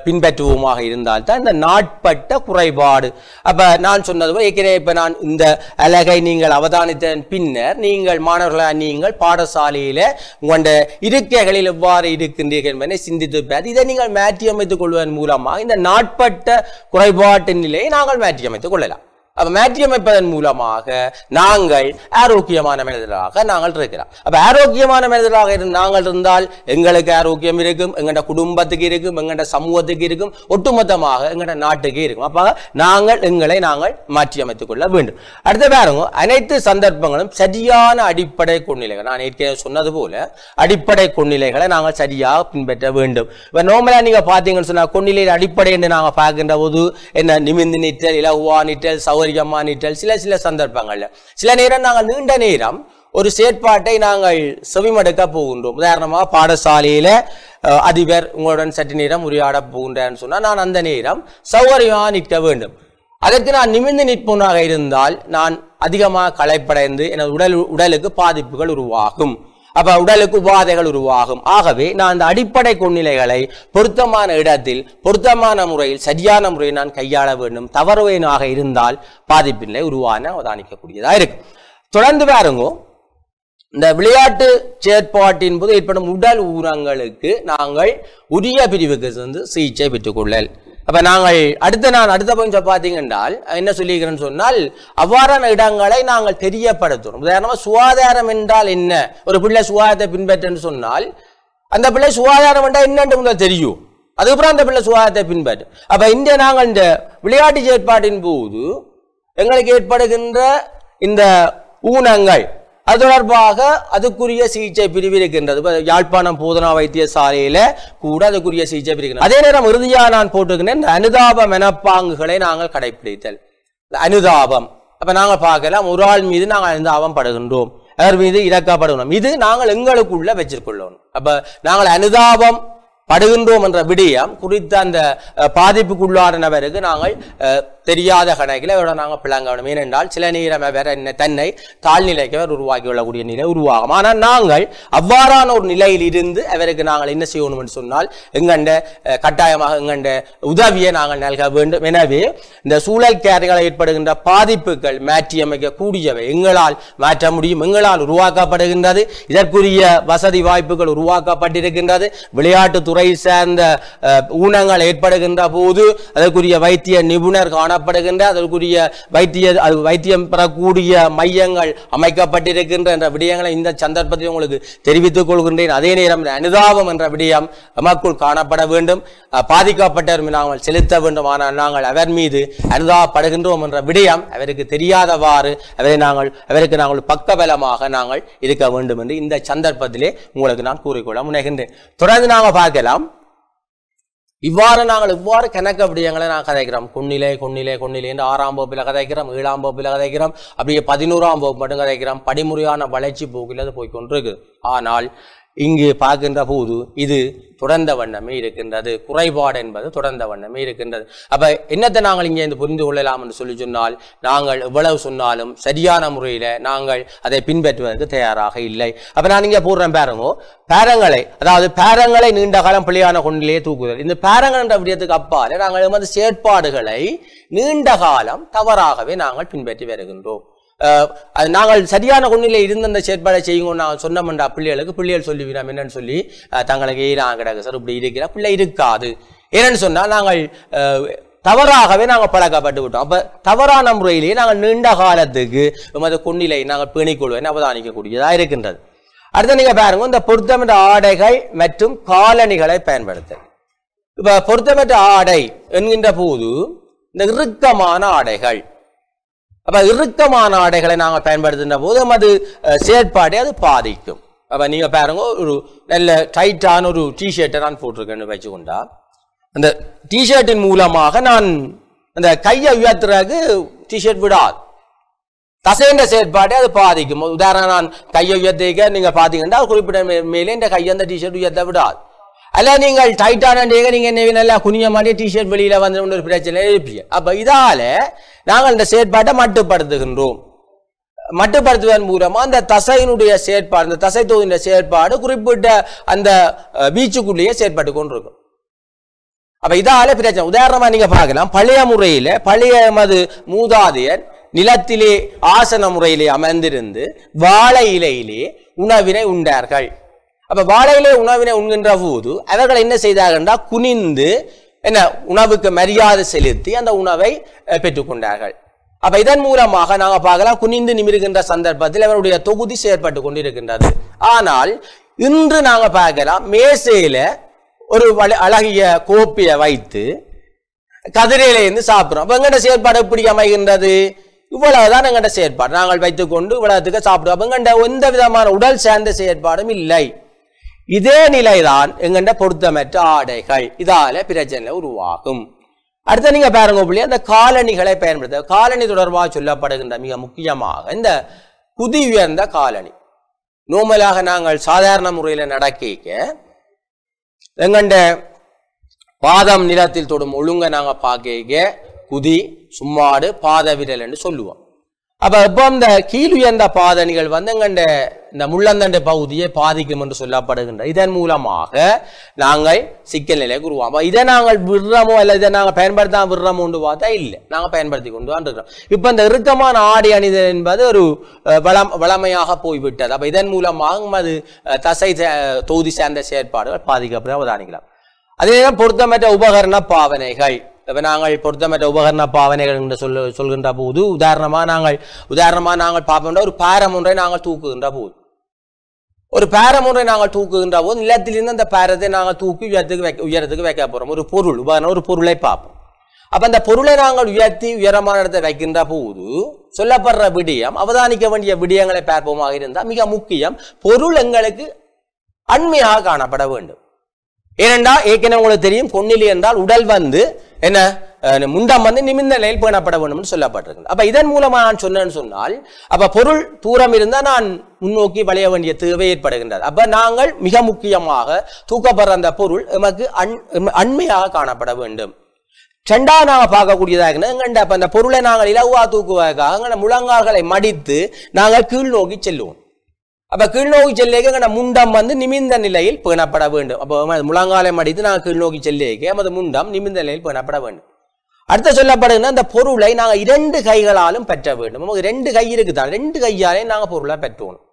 பின்பற்றுவோமாக இருந்தால் தான் இந்த நாட்பட்ட குறைபாடு அப்போ நான் சொன்னது போல் ஏற்கனவே இப்போ நான் இந்த அழகை நீங்கள் அவதானித்தன் பின்னர் நீங்கள் மாணவர்களாக நீங்கள் பாடசாலையில் உங்களோட இருக்கைகளில் எவ்வாறு இருக்கின்றீர்கள் என்பதை சிந்தித்து பார்த்து இதை நீங்கள் மாற்றியமைத்துக் கொள்வதன் மூலமாக இந்த நாட்பட்ட குறைபாட்டின் நிலையை நாங்கள் மாற்றியமைத்துக் கொள்ளலாம் அப்ப மாற்றியமைப்பதன் மூலமாக நாங்கள் ஆரோக்கியமான மனிதர்களாக நாங்கள் இருக்கிறோம் அப்ப ஆரோக்கியமான மனிதர்களாக நாங்கள் இருந்தால் எங்களுக்கு ஆரோக்கியம் இருக்கும் எங்கட குடும்பத்துக்கு இருக்கும் எங்கட சமூகத்துக்கு இருக்கும் ஒட்டுமொத்தமாக எங்கட நாட்டுக்கு இருக்கும் அப்ப நாங்கள் எங்களை நாங்கள் மாற்றியமைத்துக் கொள்ள வேண்டும் அடுத்த பாருங்க அனைத்து சந்தர்ப்பங்களும் சரியான அடிப்படை கொண்டிலைகள் நான் ஏற்கனவே சொன்னது போல அடிப்படை கொண்டிலைகளை நாங்கள் சரியாக பின்பற்ற வேண்டும் இப்ப நோமலா நீங்க பாத்தீங்கன்னு சொன்னா கொண்டிலையின் அடிப்படை என்று நாங்கள் பார்க்கின்ற போது என்ன நிமிந்து நிற்றல் இலகுவா நிற்றல் சௌரி மாதிரியான நீட்டல் சில சில சந்தர்ப்பங்கள்ல சில நேரம் நாங்கள் நீண்ட நேரம் ஒரு செயற்பாட்டை நாங்கள் செவிமடுக்க போகின்றோம் உதாரணமாக பாடசாலையில அதிபர் உங்களுடன் சற்று நேரம் உரையாட போகின்றேன்னு சொன்னால் நான் அந்த நேரம் சௌகரியமாக நிற்க வேண்டும் அதற்கு நான் நிமிர்ந்து நிற்பனாக இருந்தால் நான் அதிகமாக களைப்படைந்து எனது உடல் உடலுக்கு பாதிப்புகள் உருவாகும் அப்ப உடலுக்கு உபாதைகள் உருவாகும் ஆகவே நான் அந்த அடிப்படை கொள்நிலைகளை பொருத்தமான இடத்தில் பொருத்தமான முறையில் சரியான முறையில் நான் கையாள வேண்டும் தவறுவேனாக இருந்தால் பாதிப்பில்லை உருவான அவதானிக்கக்கூடியதா இருக்கு தொடர்ந்து பாருங்கோ இந்த விளையாட்டு செயற்பாட்டின் போது ஏற்படும் உடல் ஊரங்களுக்கு நாங்கள் உரிய பிரிவுக்கு வந்து சிகிச்சை பெற்றுக்கொள்ளல் அப்போ நாங்கள் அடுத்த நான் அடுத்த கொஞ்சம் பார்த்தீங்கன்றால் என்ன சொல்லியிருக்கிறேன்னு சொன்னால் அவ்வாறான இடங்களை நாங்கள் தெரியப்படுத்தணும் உதாரணமாக சுகாதாரம் என்றால் என்ன ஒரு பிள்ளை சுகாதாரத்தை பின்பற்றன்னு சொன்னால் அந்த பிள்ளை சுகாதாரம் என்றால் என்னென்று தெரியும் அதுக்கப்புறம் அந்த பிள்ளை சுகாதாரத்தை பின்பற்று அப்போ இந்த நாங்கள் இந்த விளையாட்டு செயற்பாட்டின் போது எங்களுக்கு ஏற்படுகின்ற இந்த ஊனங்கள் அது தொடர்பாக அதுக்குரிய சிகிச்சை பிரிவு இருக்கின்றது யாழ்ப்பாணம் போதனா வைத்தியசாலையில கூட அதுக்குரிய சிகிச்சை பிரிவு அதே நேரம் இறுதியாக நான் போட்டுக்கினேன் அனுதாப மெனப்பாங்குகளை நாங்கள் கடைபிடித்தல் அனுதாபம் அப்ப நாங்கள் பார்க்கலாம் ஒரு ஆள் மீது நாங்கள் அனுதாபம் படுகின்றோம் அவர் மீது இலக்காப்படுகிறோம் இது நாங்கள் எங்களுக்குள்ள வச்சிருக்கொள்ளணும் அப்ப நாங்கள் அனுதாபம் படுகின்றோம் என்ற விடயம் குறித்த அந்த பாதிப்புக்குள்ளான நபருக்கு நாங்கள் தெரியாத கணக்கில் அவரோட நாங்கள் பிளங்க வேணும் ஏனென்றால் சில நேரம் வேற என்ன தன்னை தாழ்நிலைக்கு அவர் உருவாக்கி கொள்ளக்கூடிய நிலை உருவாகும் ஆனால் நாங்கள் அவ்வாறான ஒரு நிலையில் இருந்து அவருக்கு நாங்கள் என்ன செய்யணும் என்று சொன்னால் எங்கண்ட கட்டாயமாக எங்கண்ட உதவியை நாங்கள் நல்க வேண்டும் எனவே இந்த சூழல் கேரிகளால் ஏற்படுகின்ற பாதிப்புகள் மாற்றியமைக்கக்கூடியவை எங்களால் மாற்ற முடியும் எங்களால் உருவாக்கப்படுகின்றது இதற்குரிய வசதி வாய்ப்புகள் உருவாக்கப்பட்டிருக்கின்றது விளையாட்டுத்துறை துறை சார்ந்த ஊனங்கள் ஏற்படுகின்ற போது அதற்குரிய வைத்திய நிபுணர் காணப்படுகின்ற அதற்குரிய வைத்திய அது வைத்தியம் பெறக்கூடிய மையங்கள் அமைக்கப்பட்டிருக்கின்ற என்ற விடயங்களை இந்த சந்தர்ப்பத்தில் உங்களுக்கு தெரிவித்துக் கொள்கின்றேன் அதே நேரம் அனுதாபம் என்ற விடயம் நமக்குள் காணப்பட வேண்டும் பாதிக்கப்பட்டவர் நாங்கள் செலுத்த வேண்டும் ஆனால் நாங்கள் அவர் மீது அனுதாபப்படுகின்றோம் என்ற விடயம் அவருக்கு தெரியாதவாறு அவரை நாங்கள் அவருக்கு நாங்கள் பக்கபலமாக நாங்கள் இருக்க வேண்டும் என்று இந்த சந்தர்ப்பத்திலே உங்களுக்கு நான் கூறிக்கொள்ள முனைகின்றேன் தொடர்ந்து நாங்கள் பார்க்கலாம் கதைக்கலாம் இவ்வாறு நாங்கள் இவ்வாறு அப்படி விடயங்களை நான் கதைக்கிறோம் குன்னிலே குன்னிலே குன்னிலே என்று ஆறாம் வகுப்பில் கதைக்கிறோம் ஏழாம் வகுப்பில் கதைக்கிறோம் அப்படியே பதினோராம் வகுப்பு மட்டும் கதைக்கிறோம் படிமுறையான வளர்ச்சி போக்கில் அது போய்கொண்டிருக்கு ஆனால் இங்கு பார்க்கின்ற போது இது தொடர்ந்த வண்ணமே இருக்கின்றது குறைபாடு என்பது தொடர்ந்த வண்ணமே இருக்கின்றது அப்போ என்னத்தை நாங்கள் இங்கே இந்த புரிந்து கொள்ளலாம் என்று சொல்லி சொன்னால் நாங்கள் எவ்வளவு சொன்னாலும் சரியான முறையில் நாங்கள் அதை பின்பற்றுவதற்கு தயாராக இல்லை அப்போ நான் இங்கே போடுறேன் பேரங்கோ பேரங்களை அதாவது பேரங்களை நீண்ட காலம் பிள்ளையான கொண்டிலேயே தூக்குதல் இந்த பேரங்கள் என்ற விடயத்துக்கு அப்பால் நாங்கள் வந்து செயற்பாடுகளை நீண்ட காலம் தவறாகவே நாங்கள் பின்பற்றி வருகின்றோம் நாங்கள் சரியான ஒன்றில் இருந்த அந்த செயற்பாடை செய்யுங்க நான் சொன்னோம்டா பிள்ளைகளுக்கு பிள்ளைகள் சொல்லுவினோம் என்னன்னு சொல்லி தங்களுக்கு ஏ நான் கிடக்கு சார் இப்படி இருக்கிறா பிள்ளை இருக்காது என்னன்னு சொன்னால் நாங்கள் தவறாகவே நாங்கள் பழக்கப்பட்டு விட்டோம் அப்போ தவறான முறையிலேயே நாங்கள் நீண்ட காலத்துக்கு எமது குன்னிலை நாங்கள் பேணிக்கொள்வேன் அவதானிக்கக்கூடியதாக இருக்கின்றது அடுத்து நீங்கள் பாருங்க இந்த பொருத்தமிட்ட ஆடைகள் மற்றும் காலணிகளை பயன்படுத்த இப்போ பொருத்தமிட்ட ஆடை என்கின்ற போது இந்த இறுக்கமான ஆடைகள் அப்போ இறுக்கமான ஆடைகளை நாங்கள் பயன்படுத்துகின்ற போது அது செயற்பாடை அது பாதிக்கும் அப்போ நீங்கள் பாருங்க ஒரு நல்ல டைட்டான ஒரு டிஷர்ட்டை நான் போட்டிருக்கேன்னு வச்சுக்கொண்டா அந்த டிஷர்ட்டின் மூலமாக நான் அந்த கையை உயர்த்துறதுக்கு டிஷர்ட் விடாது தசைன்ற செயற்பாட்டை அது பாதிக்கும் உதாரணம் நான் கையை உயர்த்திக்க நீங்கள் பார்த்தீங்கன்னா குறிப்பிட்ட மேலே இந்த கையை அந்த டிஷர்ட் உயர்த்த விடாது அல்ல நீங்கள் டைட்டானே நீங்கள் என்ன நல்லா குனிய மாட்டே டிஷர்ட் வெளியில் வந்து ஒரு பிரச்சனை எழுப்பிய அப்போ இதால் நாங்கள் அந்த செயற்பாட்டை மட்டுப்படுத்துகின்றோம் மட்டுப்படுத்துவதன் மூலமாக அந்த தசையினுடைய செயற்பாடு அந்த தசை தொகுதியினுடைய செயற்பாடு குறிப்பிட்ட அந்த பீச்சுக்குள்ளேயே செயற்பட்டு கொண்டிருக்கும் அப்போ இதால் பிரச்சனை உதாரணமாக நீங்கள் பார்க்கலாம் பழைய முறையில் பழைய எமது மூதாதையர் நிலத்திலே ஆசன முறையிலே அமர்ந்திருந்து வாழை இலையிலே உணவினை உண்டார்கள் அப்ப வாழையிலே உணவினை உண்கின்ற போது அவர்கள் என்ன செய்தார்கள் என்றால் குனிந்து என்ன உணவுக்கு மரியாதை செலுத்தி அந்த உணவை பெற்றுக்கொண்டார்கள் அப்ப இதன் மூலமாக நாங்கள் பார்க்கலாம் குனிந்து நிமிருகின்ற சந்தர்ப்பத்தில் அவருடைய தொகுதி செயற்பட்டு கொண்டிருக்கின்றது ஆனால் இன்று நாங்கள் பார்க்கலாம் மேசையில ஒரு அழகிய கோப்பியை வைத்து கதிரையிலேருந்து சாப்பிடுறோம் அப்ப எங்கட செயற்பாடு எப்படி அமைகின்றது இவ்வளவுதான் எங்கட செயற்பாடு நாங்கள் வைத்துக்கொண்டு இவ்வளவுக்கு சாப்பிடுவோம் அப்போ எந்த விதமான உடல் சேர்ந்த செயற்பாடும் இல்லை இதே நிலைதான் எங்கண்ட பொருத்தமற்ற ஆடைகள் இதால பிரச்சனை உருவாகும் அடுத்து நீங்க பாருங்க அந்த காலணிகளை பயன்படுத்த காலணி தொடர்பாக சொல்லப்படுகின்ற மிக முக்கியமாக இந்த குதி உயர்ந்த காலணி நோமலாக நாங்கள் சாதாரண முறையில் நடக்க எங்கண்ட பாதம் நிலத்தில் தொடும் ஒழுங்க நாங்கள் பார்க்க குதி சும்மாடு பாத விரல் என்று சொல்லுவோம் அப்ப இப்போ இந்த கீழ்வியந்த பாதணிகள் வந்து எங்கண்ட இந்த முள்ளந்தண்ட பகுதியை பாதிக்கும் என்று சொல்லப்படுகின்ற இதன் மூலமாக நாங்கள் சிக்கல் நிலையை உருவாம் இதை நாங்கள் விடுறமோ அல்லது இதை நாங்கள் பயன்படுத்தாம விடுறோமோன்னு பார்த்தா இல்லை நாங்கள் பயன்படுத்தி கொண்டு வந்து இருக்கிறோம் இப்போ இந்த இறுக்கமான ஆடி அணிதல் என்பது ஒரு வளம் வளமையாக போய்விட்டது அப்போ இதன் மூலமாக அது தசை தொகுதி சேர்ந்த செயற்பாடுகள் பாதிக்கப்பட அவதானிக்கலாம் அதே நேரம் பொருத்தமற்ற உபகரண பாவனைகள் இப்போ நாங்கள் பொருத்தமற்ற உபகரண பாவனைகள் என்று சொல்ல சொல்கின்ற போது உதாரணமாக நாங்கள் உதாரணமாக நாங்கள் பார்ப்போம்னா ஒரு பாரம் ஒன்றை நாங்கள் தூக்குகின்ற போது ஒரு பேரம் ஒன்றை நாங்கள் தூக்குகின்ற போது நிலத்திலிருந்து அந்த பேரத்தை நாங்கள் தூக்கி உயரத்துக்கு வைக்க உயரத்துக்கு வைக்க போகிறோம் ஒரு பொருள் உபகரணம் ஒரு பொருளை பார்ப்போம் அப்போ அந்த பொருளை நாங்கள் உயர்த்தி உயரமான இடத்தை வைக்கின்ற போது சொல்லப்படுற விடயம் அவதானிக்க வேண்டிய விடயங்களை பார்ப்போமாக இருந்தால் மிக முக்கியம் பொருள் எங்களுக்கு அண்மையாக காணப்பட வேண்டும் ஏனென்றால் ஏற்கனவே உங்களுக்கு தெரியும் கொன்னிலி என்றால் உடல் வந்து என்ன முண்டம் வந்து நிமிந்த நிலையில் பேணப்பட என்று சொல்லப்பட்டிருக்கு அப்ப இதன் மூலமா நான் சொன்னேன்னு சொன்னால் அப்ப பொருள் தூரம் இருந்தால் நான் முன்னோக்கி வளைய வேண்டிய தேவை ஏற்படுகின்றது அப்ப நாங்கள் மிக முக்கியமாக தூக்கப்படுற அந்த பொருள் எமக்கு அன் அண்மையாக காணப்பட வேண்டும் சண்டா நாங்கள் பார்க்கக்கூடியதாக இருந்தால் அந்த பொருளை நாங்கள் இலவா தூக்குவதற்காக முழங்கால்களை மடித்து நாங்கள் கீழ் நோக்கி செல்லுவோம் அப்போ கீழ்நோக்கி செல்லேக்கு அங்கே முண்டம் வந்து நிமிந்த நிலையில் பேணப்பட வேண்டும் அப்போ முழங்காலை மடித்து நாங்கள் கீழ்நோக்கி செல்லேக்கு அது முண்டம் நிமிந்த நிலையில் பேணப்பட வேண்டும் அடுத்த சொல்லப்படுதுன்னா அந்த பொருளை நாங்கள் இரண்டு கைகளாலும் பெற்ற வேண்டும் நமக்கு ரெண்டு கை இருக்குதான் ரெண்டு கையாலே நாங்கள் பொருளை பெற்றோணும்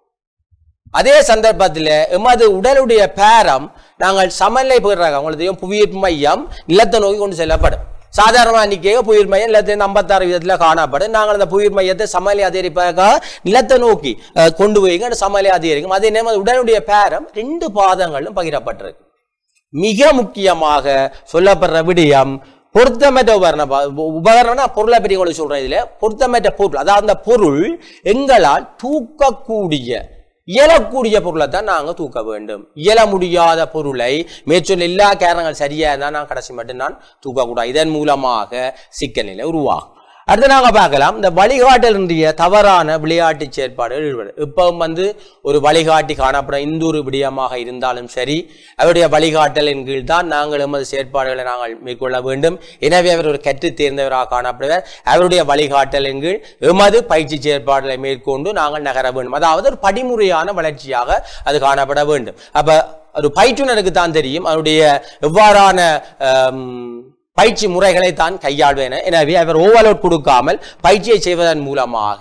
அதே சந்தர்ப்பத்தில் எமது உடலுடைய பேரம் நாங்கள் சமநிலை பெறுறாங்க உங்களுடைய புவியீர்ப்பு மையம் நிலத்தை நோக்கி கொண்டு செல்லப்படும் சாதாரணமாக நிற்க புயிர் மையம் நிலத்திலிருந்து ஐம்பத்தாறு விதத்தில் காணப்படும் நாங்கள் அந்த புயிர் மையத்தை சமநிலை அதிகரிப்பதற்காக நிலத்தை நோக்கி கொண்டு போய்ங்க சமநிலை அதிகரிக்கும் அதே நேரம் உடனுடைய பேரம் ரெண்டு பாதங்களும் பகிரப்பட்டிருக்கு மிக முக்கியமாக சொல்லப்படுற விடியம் பொருத்தமற்ற உபகரண உபகரணம்னா பொருளை பற்றி உங்களுக்கு சொல்கிறேன் இதில் பொருத்தமற்ற பொருள் அதாவது அந்த பொருள் எங்களால் தூக்கக்கூடிய இயலக்கூடிய பொருளை தான் நாங்கள் தூக்க வேண்டும் இயல முடியாத பொருளை மேற்சொல் எல்லா காரணங்கள் சரியாக இருந்தால் நான் கடைசி மட்டும் நான் தூக்கக்கூடாது இதன் மூலமாக சிக்கல் நிலை உருவாகும் அடுத்து நாங்கள் பார்க்கலாம் இந்த வழிகாட்டலினுடைய தவறான விளையாட்டு செயற்பாடுகள் ஈடுபடு இப்பவும் வந்து ஒரு வழிகாட்டி காணப்படும் இந்தூர் விடியமாக இருந்தாலும் சரி அவருடைய வழிகாட்டலின் கீழ் தான் நாங்கள் எமது செயற்பாடுகளை நாங்கள் மேற்கொள்ள வேண்டும் எனவே அவர் ஒரு கற்று தேர்ந்தவராக காணப்படுவார் அவருடைய வழிகாட்டலின் கீழ் எமது பயிற்சி செயற்பாடுகளை மேற்கொண்டு நாங்கள் நகர வேண்டும் அதாவது ஒரு படிமுறையான வளர்ச்சியாக அது காணப்பட வேண்டும் அப்போ ஒரு பயிற்றுனருக்கு தான் தெரியும் அவருடைய எவ்வாறான பயிற்சி முறைகளை தான் கையாள்வேன் எனவே அவர் ஓவர்லோட் கொடுக்காமல் பயிற்சியை செய்வதன் மூலமாக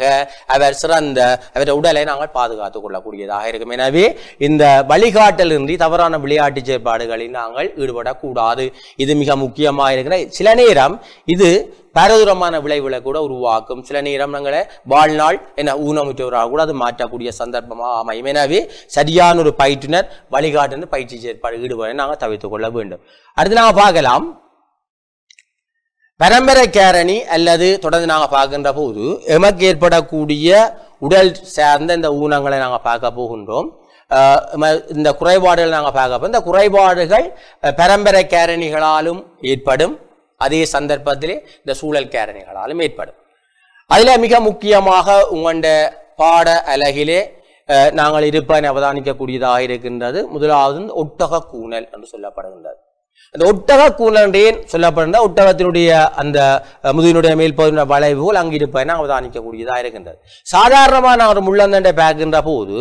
அவர் சிறந்த அவர் உடலை நாங்கள் பாதுகாத்துக் கொள்ளக்கூடியதாக இருக்கும் எனவே இந்த வழிகாட்டல் இன்றி தவறான விளையாட்டு செயற்பாடுகளில் நாங்கள் ஈடுபடக்கூடாது இது மிக முக்கியமாக இருக்கிற சில நேரம் இது பரதூரமான விளைவுகளை கூட உருவாக்கும் சில நேரம் நாங்களை வாழ்நாள் என்ன ஊனமுற்றவராக கூட அது மாற்றக்கூடிய சந்தர்ப்பமாக அமையும் எனவே சரியான ஒரு பயிற்றுனர் வழிகாட்டுன்னு பயிற்சி செயற்பாடு ஈடுபட நாங்கள் தவிர்த்து கொள்ள வேண்டும் அடுத்து நாங்கள் பார்க்கலாம் பரம்பரை கேரணி அல்லது தொடர்ந்து நாங்கள் பார்க்கின்ற போது எமக்கு ஏற்படக்கூடிய உடல் சார்ந்த இந்த ஊனங்களை நாங்கள் பார்க்க போகின்றோம் இந்த குறைபாடுகள் நாங்கள் பார்க்க இந்த குறைபாடுகள் பரம்பரை கேரணிகளாலும் ஏற்படும் அதே சந்தர்ப்பத்திலே இந்த சூழல் கேரணிகளாலும் ஏற்படும் அதில் மிக முக்கியமாக உங்கள்ட பாட அலகிலே நாங்கள் இருப்பதை அவதானிக்கக்கூடியதாக இருக்கின்றது முதலாவது ஒட்டக கூணல் என்று சொல்லப்படுகின்றது அந்த ஒட்டக கூலண்டேன் சொல்லப்படுற ஒட்டகத்தினுடைய அந்த முதுகினுடைய மேல் பகுதியினுடைய வளைவுகள் போல் அங்கே அவதானிக்கக்கூடியதாக இருக்கின்றது சாதாரணமாக நான் ஒரு முள்ளந்தண்டை பேக்குன்ற போது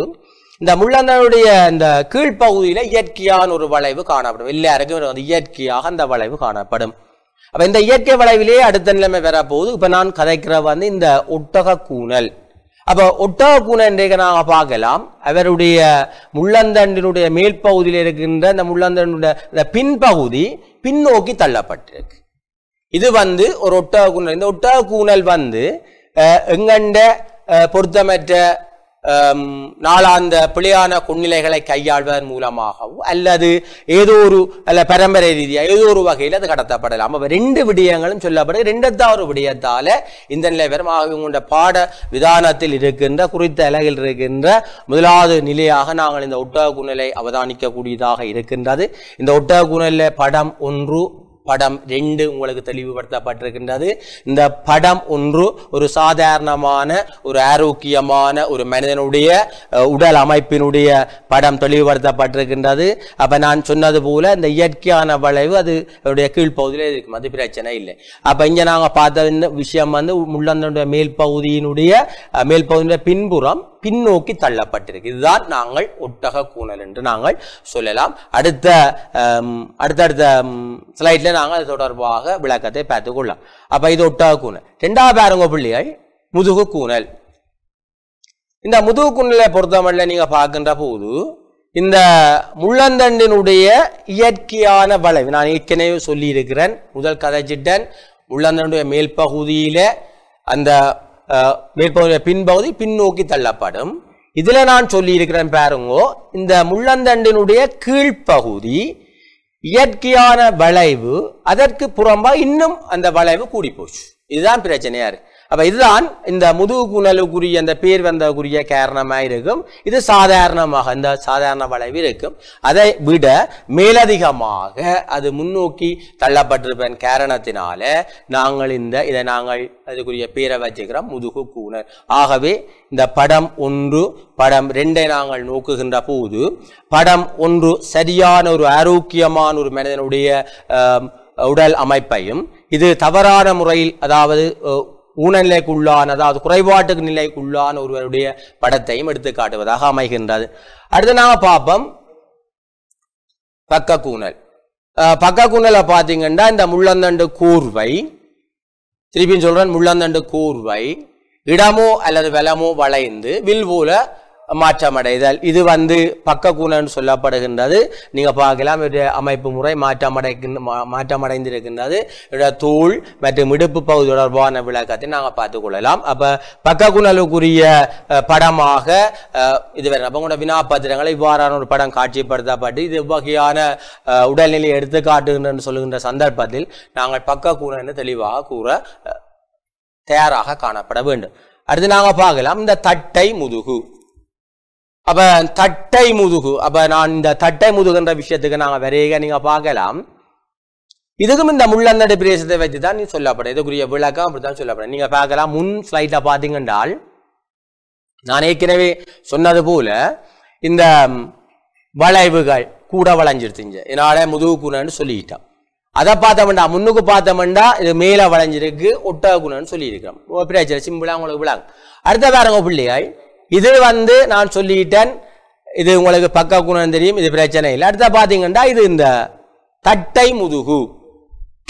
இந்த முள்ளந்தனுடைய இந்த கீழ்ப்பகுதியில் இயற்கையான ஒரு வளைவு காணப்படும் எல்லாருக்கும் வந்து இயற்கையாக அந்த வளைவு காணப்படும் அப்போ இந்த இயற்கை வளைவிலேயே அடுத்த நிலைமை வரப்போகுது இப்போ நான் கதைக்கிற வந்து இந்த ஒட்டக கூணல் அப்போ ஒட்டக பூனை இன்றைக்கு நாங்கள் பார்க்கலாம் அவருடைய முள்ளந்தண்டினுடைய மேல் பகுதியில் இருக்கின்ற அந்த முள்ளந்தண்டினுடைய பின்பகுதி பின்னோக்கி தள்ளப்பட்டிருக்கு இது வந்து ஒரு ஒட்டக கூணல் இந்த ஒட்டக கூணல் வந்து எங்கண்ட பொருத்தமற்ற நாளாந்த பிழையான குன்னிலைகளை கையாள்வதன் மூலமாகவோ அல்லது ஏதோ ஒரு அல்ல பரம்பரை ரீதியாக ஏதோ ஒரு வகையில் அது கடத்தப்படலாம் அப்போ ரெண்டு விடயங்களும் சொல்லப்படுது ரெண்டாவது ஒரு விடயத்தால் இந்த நிலை பெறும் கொண்ட பாட விதானத்தில் இருக்கின்ற குறித்த அலகில் இருக்கின்ற முதலாவது நிலையாக நாங்கள் இந்த ஒட்டக குணலை அவதானிக்கக்கூடியதாக இருக்கின்றது இந்த ஒட்டக குணலில் படம் ஒன்று படம் ரெண்டு உங்களுக்கு தெளிவுபடுத்தப்பட்டிருக்கின்றது இந்த படம் ஒன்று ஒரு சாதாரணமான ஒரு ஆரோக்கியமான ஒரு மனிதனுடைய உடல் அமைப்பினுடைய படம் தெளிவுபடுத்தப்பட்டிருக்கின்றது அப்போ நான் சொன்னது போல இந்த இயற்கையான வளைவு அது அவருடைய கீழ்ப்பகுதியில் இருக்கும் அது பிரச்சனை இல்லை அப்போ இங்கே நாங்கள் பார்த்த விஷயம் வந்து முள்ளந்தனுடைய மேல் பகுதியினுடைய மேல் பகுதியினுடைய பின்புறம் பின்னோக்கி தள்ளப்பட்டிருக்கு இதுதான் நாங்கள் ஒட்டக கூணல் என்று நாங்கள் சொல்லலாம் அடுத்த அடுத்தடுத்த ஸ்லைட்ல நாங்கள் தொடர்பாக விளக்கத்தை பார்த்துக்கொள்ளலாம் அப்போ இது ஒட்டக கூணல் ரெண்டாவது பேருங்க பிள்ளைகள் முதுகு கூணல் இந்த முதுகு கூணலை பொறுத்தமல்ல நீங்கள் பார்க்கின்ற போது இந்த முள்ளந்தண்டினுடைய இயற்கையான வளைவு நான் ஏற்கனவே சொல்லியிருக்கிறேன் முதல் கதைச்சிட்டன் முள்ளந்தண்டுடைய மேல் பகுதியில அந்த மேற்பகுதிய பின்பகுதி பின்னோக்கி தள்ளப்படும் இதில் நான் சொல்லியிருக்கிறேன் பாருங்கோ இந்த முள்ளந்தண்டினுடைய கீழ்ப்பகுதி இயற்கையான வளைவு அதற்கு புறம்பா இன்னும் அந்த வளைவு கூடி போச்சு இதுதான் பிரச்சனையா இருக்கு அப்போ இதுதான் இந்த முதுகுணலுக்குரிய அந்த பேர் வந்தக்குரிய காரணமாக இருக்கும் இது சாதாரணமாக இந்த சாதாரண வளைவு இருக்கும் அதை விட மேலதிகமாக அது முன்னோக்கி தள்ளப்பட்டிருப்பேன் காரணத்தினால நாங்கள் இந்த இதை நாங்கள் அதுக்குரிய பேரை வச்சுக்கிறோம் முதுகு கூணல் ஆகவே இந்த படம் ஒன்று படம் ரெண்டை நாங்கள் நோக்குகின்ற போது படம் ஒன்று சரியான ஒரு ஆரோக்கியமான ஒரு மனிதனுடைய உடல் அமைப்பையும் இது தவறான முறையில் அதாவது ஊனநிலைக்குள்ளான் அதாவது குறைபாட்டுக்கு நிலைக்குள்ளான் ஒருவருடைய படத்தையும் எடுத்து காட்டுவதாக அமைகின்றது அடுத்து நாம பார்ப்போம் பக்க கூணல் பக்க கூணலை பார்த்தீங்கன்னா இந்த முள்ளந்தண்டு கூர்வை திருப்பின்னு சொல்றேன் முள்ளந்தண்டு கூர்வை இடமோ அல்லது வளமோ வளைந்து வில் போல மாற்றமடைதல் இது வந்து பக்க கூணன்னு சொல்லப்படுகின்றது நீங்கள் பார்க்கலாம் இவருடைய அமைப்பு முறை மாற்றம் மாற்றம் மாற்றமடைந்திருக்கின்றது இவருடைய தூள் மற்றும் இடுப்பு பகுதி தொடர்பான விளக்கத்தை நாங்கள் பார்த்துக்கொள்ளலாம் அப்போ பக்கக்குணலுக்குரிய படமாக இது வேறு அப்போ வினா வினாபாத்திரங்களை இவ்வாறான ஒரு படம் காட்சிப்படுத்தப்பட்டு இது வகையான உடல்நிலை எடுத்து காட்டுகின்றன்னு சொல்லுகின்ற சந்தர்ப்பத்தில் நாங்கள் பக்க பக்கக்கூணன்னு தெளிவாக கூற தயாராக காணப்பட வேண்டும் அடுத்து நாங்கள் பார்க்கலாம் இந்த தட்டை முதுகு அப்ப தட்டை முதுகு அப்ப நான் இந்த தட்டை முதுகுன்ற விஷயத்துக்கு நாங்க வரைய நீங்க பார்க்கலாம் இதுக்கும் இந்த முள்ளந்தடி பிரதேசத்தை வச்சு தான் நீ சொல்லப்படும் இதுக்குரிய விளக்கம் அப்படித்தான் சொல்லப்படும் நீங்க பார்க்கலாம் முன் ஸ்லைட்ல பாத்தீங்கன்றால் நான் ஏற்கனவே சொன்னது போல இந்த வளைவுகள் கூட வளைஞ்சிருத்துங்க என்னால முதுகு குணன்னு சொல்லிட்டான் அதை பார்த்தோம்டா முன்னுக்கு பார்த்தோம்டா இது மேலே வளைஞ்சிருக்கு ஒட்டக குணம்னு சொல்லியிருக்கிறோம் பிரேச்சர் சிம்பிளா உங்களுக்கு விளாங்க அடுத்த பாருங்க பிள்ளையாய் இது வந்து நான் சொல்லிட்டேன் இது உங்களுக்கு பக்க குணம் தெரியும் இது பிரச்சனை இல்லை அடுத்த பார்த்தீங்கன்னா இது இந்த தட்டை முதுகு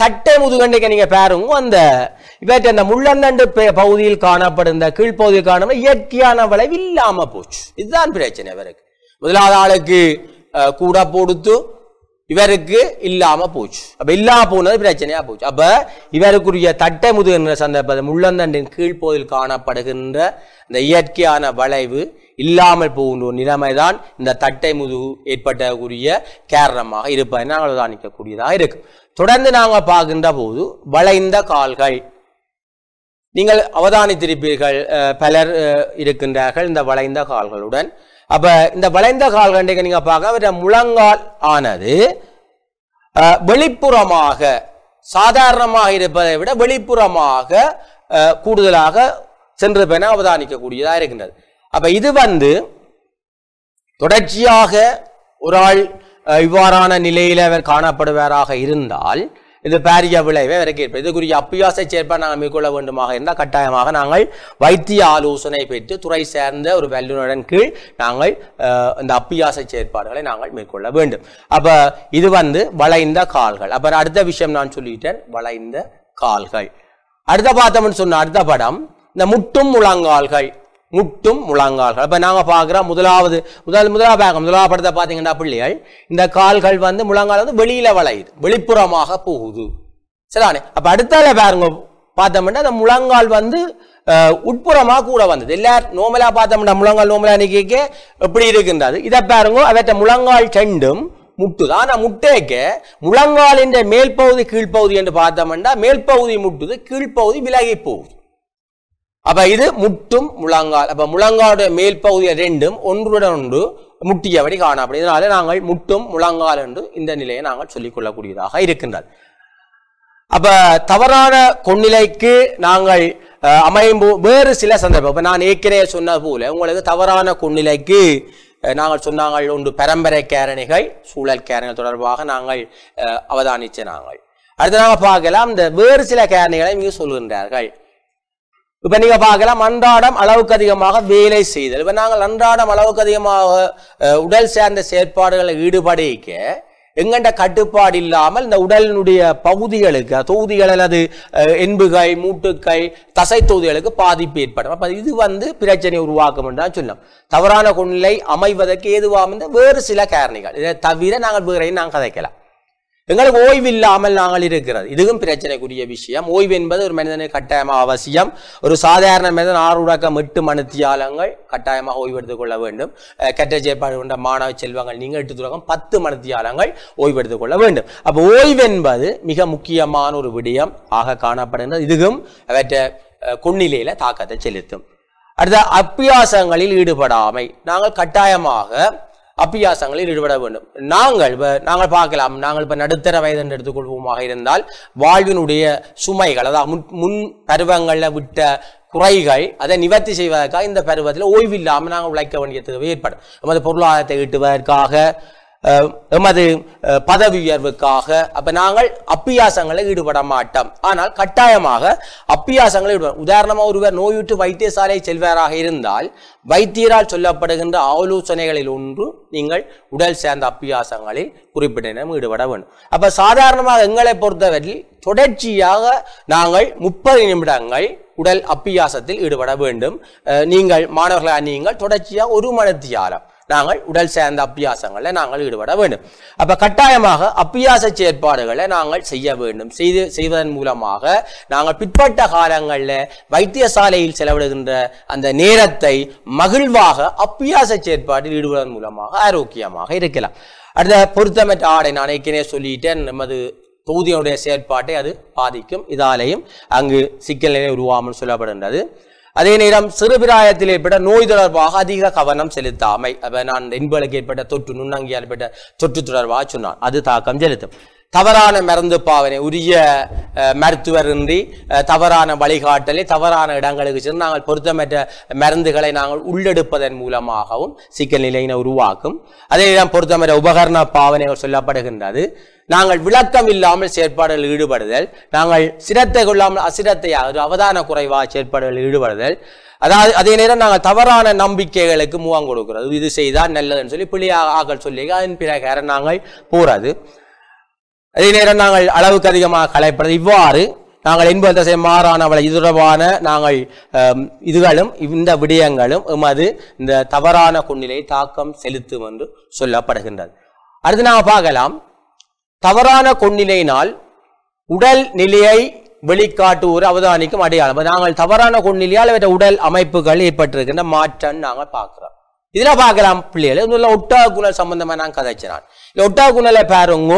தட்டை முதுகண்டைக்கு நீங்கள் பேரும் அந்த இவற்றை அந்த முள்ளந்தண்டு பகுதியில் காணப்படும் இந்த கீழ்ப்பகுதியில் காணும் இயற்கையான விளைவு இல்லாமல் போச்சு இதுதான் பிரச்சனை அவருக்கு முதலாவது ஆளுக்கு கூட பொடுத்து இவருக்கு இல்லாம போச்சு அப்ப இல்லாம போனது பிரச்சனையா போச்சு அப்ப இவருக்குரிய தட்டை முதுகின்ற சந்தர்ப்பத்தில் முள்ளந்தண்டின் கீழ்போதில் காணப்படுகின்ற இந்த இயற்கையான வளைவு இல்லாமல் போகின்ற ஒரு நிலைமைதான் இந்த தட்டை முதுகு ஏற்பட்டக்கூடிய காரணமாக இருப்பதை நாங்கள் தானிக்கக்கூடியதாக இருக்கு தொடர்ந்து நாங்கள் பார்க்கின்ற போது வளைந்த கால்கள் நீங்கள் அவதானித்திருப்பீர்கள் பலர் இருக்கின்றார்கள் இந்த வளைந்த கால்களுடன் அப்போ இந்த வளைந்த கால் கண்டிக்க நீங்கள் பார்க்க முழங்கால் ஆனது வெளிப்புறமாக சாதாரணமாக இருப்பதை விட வெளிப்புறமாக கூடுதலாக சென்று பெண அவதானிக்கக்கூடியதாக இருக்கின்றது அப்போ இது வந்து தொடர்ச்சியாக ஒரு ஆள் இவ்வாறான நிலையில் அவர் காணப்படுவாராக இருந்தால் இது பாரிய விளைவை இது குறித்து அப்பியாசை சேர்ப்பா நாங்கள் மேற்கொள்ள வேண்டுமாக இருந்தால் கட்டாயமாக நாங்கள் வைத்திய ஆலோசனை பெற்று துறை சேர்ந்த ஒரு வல்லுநரின் கீழ் நாங்கள் இந்த அப்பியாசை செயற்பாடுகளை நாங்கள் மேற்கொள்ள வேண்டும் அப்போ இது வந்து வளைந்த கால்கள் அப்புறம் அடுத்த விஷயம் நான் சொல்லிட்டேன் வளைந்த கால்கள் அடுத்த பார்த்தோம்னு சொன்ன அடுத்த படம் இந்த முட்டும் முழங்கால்கள் முட்டும் முழங்கால்கள் அப்போ நாங்கள் பார்க்குறோம் முதலாவது முதல் முதலா பார்க்க முதலாவது படத்தை பார்த்தீங்கன்னா பிள்ளைகள் இந்த கால்கள் வந்து முழங்கால் வந்து வெளியில் வளையுது வெளிப்புறமாக போகுது சரிதானே அப்போ அடுத்தால பாருங்க பார்த்தோம்னா அந்த முழங்கால் வந்து உட்புறமாக கூட வந்தது எல்லா நோமலாக பார்த்தோம்னா முழங்கால் நோமலா நிற்க எப்படி இருக்கின்றது இதை பாருங்க அவற்றை முழங்கால் ரெண்டும் முட்டுது ஆனால் முட்டேக்க முழங்கால் என்ற மேல் பகுதி கீழ்ப்பகுதி என்று பார்த்தோம்னா மேல் பகுதி முட்டுது கீழ்ப்பகுதி விலகி போகுது அப்ப இது முட்டும் முழங்கால் அப்ப முழங்காடு மேல் பகுதியை ரெண்டும் ஒன்றுடன் ஒன்று முட்டியபடி காணப்படும் இதனால நாங்கள் முட்டும் முழங்கால் என்று இந்த நிலையை நாங்கள் சொல்லிக் கொள்ளக்கூடியதாக இருக்கின்றது அப்ப தவறான கொன்னிலைக்கு நாங்கள் அமையும் வேறு சில சந்தர்ப்பம் இப்ப நான் ஏற்கனவே சொன்ன போல உங்களுக்கு தவறான கொன்னிலைக்கு நாங்கள் சொன்னாங்கள் ஒன்று பரம்பரை கேரணிகள் சூழல் கேரணிகள் தொடர்பாக நாங்கள் அவதானிச்ச நாங்கள் அடுத்த நாங்கள் பார்க்கலாம் இந்த வேறு சில கேரணிகளை இங்கு சொல்கின்றார்கள் இப்ப நீங்க பார்க்கலாம் அன்றாடம் அளவுக்கு அதிகமாக வேலை செய்தல் இப்ப நாங்கள் அன்றாடம் அளவுக்கு அதிகமாக உடல் சார்ந்த செயற்பாடுகளை ஈடுபடிக்க எங்கண்ட கட்டுப்பாடு இல்லாமல் இந்த உடலினுடைய பகுதிகளுக்கு தொகுதிகள் அல்லது என்புகை மூட்டுக்கை தசை தொகுதிகளுக்கு பாதிப்பு ஏற்படும் அப்ப இது வந்து பிரச்சனை உருவாக்கும் தான் சொல்லலாம் தவறான கொள்ளை அமைவதற்கு ஏதுவாக வேறு சில காரணிகள் இதை தவிர நாங்கள் வேறையும் நாங்கள் கதைக்கலாம் எங்களுக்கு ஓய்வு இல்லாமல் நாங்கள் இருக்கிறது இதுவும் பிரச்சனைக்குரிய விஷயம் ஓய்வு என்பது ஒரு மனிதனுக்கு கட்டாயமாக அவசியம் ஒரு சாதாரண மனிதன் ஆறு எட்டு மணித்தியாலங்கள் கட்டாயமாக ஓய்வு கொள்ள வேண்டும் கெட்ட செயற்பாடு கொண்ட மாணவ செல்வங்கள் நீங்கள் எட்டு தொடக்கம் பத்து மணித்தியாலங்கள் ஓய்வு கொள்ள வேண்டும் அப்போ ஓய்வு என்பது மிக முக்கியமான ஒரு விடயம் ஆக காணப்படுகின்றது இதுவும் அவற்றை குன்னிலையில தாக்கத்தை செலுத்தும் அடுத்த அபியாசங்களில் ஈடுபடாமை நாங்கள் கட்டாயமாக அப்பியாசங்களில் ஈடுபட வேண்டும் நாங்கள் இப்போ நாங்கள் பார்க்கலாம் நாங்கள் இப்போ நடுத்தர வயது என்று எடுத்துக்கொள்வோமாக இருந்தால் வாழ்வினுடைய சுமைகள் அதாவது முன் முன் பருவங்களில் விட்ட குறைகள் அதை நிவர்த்தி செய்வதற்காக இந்த பருவத்தில் ஓய்வில்லாமல் நாங்கள் உழைக்க வேண்டிய ஏற்படும் நமது பொருளாதாரத்தை ஈட்டுவதற்காக எமது பதவி உயர்வுக்காக அப்போ நாங்கள் அப்பியாசங்களில் ஈடுபட மாட்டோம் ஆனால் கட்டாயமாக அப்பியாசங்களை ஈடுபட உதாரணமாக ஒருவர் நோயுற்று வைத்தியசாலை செல்வராக இருந்தால் வைத்தியரால் சொல்லப்படுகின்ற ஆலோசனைகளில் ஒன்று நீங்கள் உடல் சேர்ந்த அப்பியாசங்களில் குறிப்பிட்ட ஈடுபட வேண்டும் அப்போ சாதாரணமாக எங்களை பொறுத்தவரையில் தொடர்ச்சியாக நாங்கள் முப்பது நிமிடங்கள் உடல் அப்பியாசத்தில் ஈடுபட வேண்டும் நீங்கள் மாணவர்களாக நீங்கள் தொடர்ச்சியாக ஒரு மனத்தியாரம் நாங்கள் உடல் சார்ந்த அபியாசங்களில் நாங்கள் ஈடுபட வேண்டும் அப்போ கட்டாயமாக அப்பியாச செயற்பாடுகளை நாங்கள் செய்ய வேண்டும் செய்து செய்வதன் மூலமாக நாங்கள் பிற்பட்ட காலங்களில் வைத்தியசாலையில் செலவிடுகின்ற அந்த நேரத்தை மகிழ்வாக அப்பியாச செயற்பாட்டில் ஈடுபடுவதன் மூலமாக ஆரோக்கியமாக இருக்கலாம் அடுத்த பொருத்தமற்ற ஆடை நான் ஏற்கனவே சொல்லிட்டேன் நமது தொகுதியினுடைய செயற்பாட்டை அது பாதிக்கும் இதாலேயும் அங்கு சிக்கல் நிலை உருவாமல் சொல்லப்படுகின்றது அதே நேரம் சிறுபிராயத்தில் ஏற்பட்ட நோய் தொடர்பாக அதிக கவனம் செலுத்தாமை நான் என்பளுக்கு ஏற்பட்ட தொற்று நுண்ணங்கியால் ஏற்பட்ட தொற்று தொடர்பாக சொன்னான் அது தாக்கம் செலுத்தும் தவறான மருந்து பாவனை உரிய மருத்துவரின்றி தவறான வழிகாட்டலை தவறான இடங்களுக்கு சென்று நாங்கள் பொருத்தமற்ற மருந்துகளை நாங்கள் உள்ளெடுப்பதன் மூலமாகவும் சிக்கல் நிலையினை உருவாக்கும் அதே தான் பொருத்தமற்ற உபகரண பாவனைகள் சொல்லப்படுகின்றது நாங்கள் விளக்கம் இல்லாமல் செயற்பாடுகளில் ஈடுபடுதல் நாங்கள் சிரத்தை கொள்ளாமல் அசிரத்தையாக ஒரு அவதான குறைவாக செயற்பாடுகளில் ஈடுபடுதல் அதாவது அதே நேரம் நாங்கள் தவறான நம்பிக்கைகளுக்கு முகம் கொடுக்கிறது இது செய்தால் நல்லதுன்னு சொல்லி பிள்ளையாக ஆக்கள் சொல்லி அதன் பிறகு நாங்கள் போகிறது அதே நேரம் நாங்கள் அளவுக்கு அதிகமாக கலைப்பது இவ்வாறு நாங்கள் இன்ப தசை மாறானவளை இது தொடர்பான நாங்கள் இதுகளும் இந்த விடயங்களும் எமது இந்த தவறான குன்னிலை தாக்கம் செலுத்தும் என்று சொல்லப்படுகின்றது அடுத்து நாம் பார்க்கலாம் தவறான கொன்னிலையினால் உடல் நிலையை வெளிக்காட்டுவோர் அவதானிக்கும் அடையாளம் நாங்கள் தவறான கொன்னிலையால் இவற்றை உடல் அமைப்புகள் ஏற்பட்டிருக்கின்ற மாற்றம் நாங்கள் பார்க்கிறோம் இதில் பார்க்கலாம் பிள்ளைகள் இதில் ஒட்டா குணல் சம்பந்தமாக நான் கதைச்சினான் ஒட்டாக்குணலை பாருங்க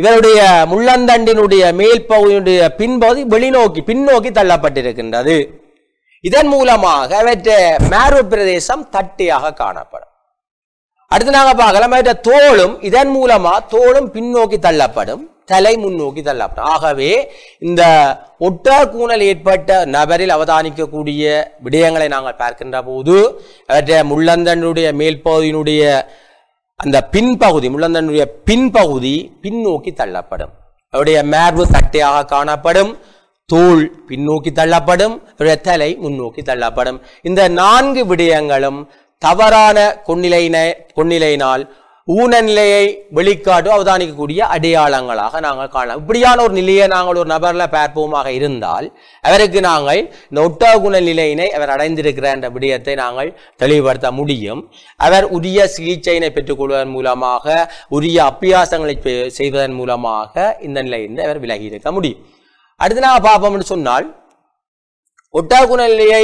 இவருடைய முள்ளந்தண்டினுடைய மேல் பகுதியுடைய பின்பகுதி வெளிநோக்கி பின்னோக்கி தள்ளப்பட்டிருக்கின்றது இதன் மூலமாக அவற்றை மேரு பிரதேசம் தட்டியாக காணப்படும் அடுத்து நாங்கள் பார்க்கலாம் அவற்ற தோளும் இதன் மூலமாக தோளும் பின்னோக்கி தள்ளப்படும் தலை முன்னோக்கி தள்ளப்படும் ஆகவே இந்த ஒட்டா கூணல் ஏற்பட்ட நபரில் அவதானிக்கக்கூடிய விடயங்களை நாங்கள் பார்க்கின்ற போது அவற்றை முள்ளந்தனுடைய மேல்பகுதியினுடைய அந்த பின்பகுதி முள்ளந்தனுடைய பின்பகுதி பின்னோக்கி தள்ளப்படும் அவருடைய மேர்வு சட்டையாக காணப்படும் தோல் பின்னோக்கி தள்ளப்படும் அவருடைய தலை முன்னோக்கி தள்ளப்படும் இந்த நான்கு விடயங்களும் தவறான கொன்னிலையின கொன்னிலையினால் ஊனநிலையை வெளிக்காட்டும் அவதானிக்கக்கூடிய அடையாளங்களாக நாங்கள் காணலாம் இப்படியான ஒரு நிலையை நாங்கள் ஒரு நபரில் பார்ப்போமாக இருந்தால் அவருக்கு நாங்கள் இந்த குண நிலையினை அவர் அடைந்திருக்கிற என்ற விடயத்தை நாங்கள் தெளிவுபடுத்த முடியும் அவர் உரிய சிகிச்சையினை பெற்றுக்கொள்வதன் மூலமாக உரிய அபியாசங்களை செய்வதன் மூலமாக இந்த நிலையிலிருந்து அவர் விலகி இருக்க முடியும் அடுத்து நாங்கள் பார்ப்போம்னு சொன்னால் ஒட்டாகுண நிலையை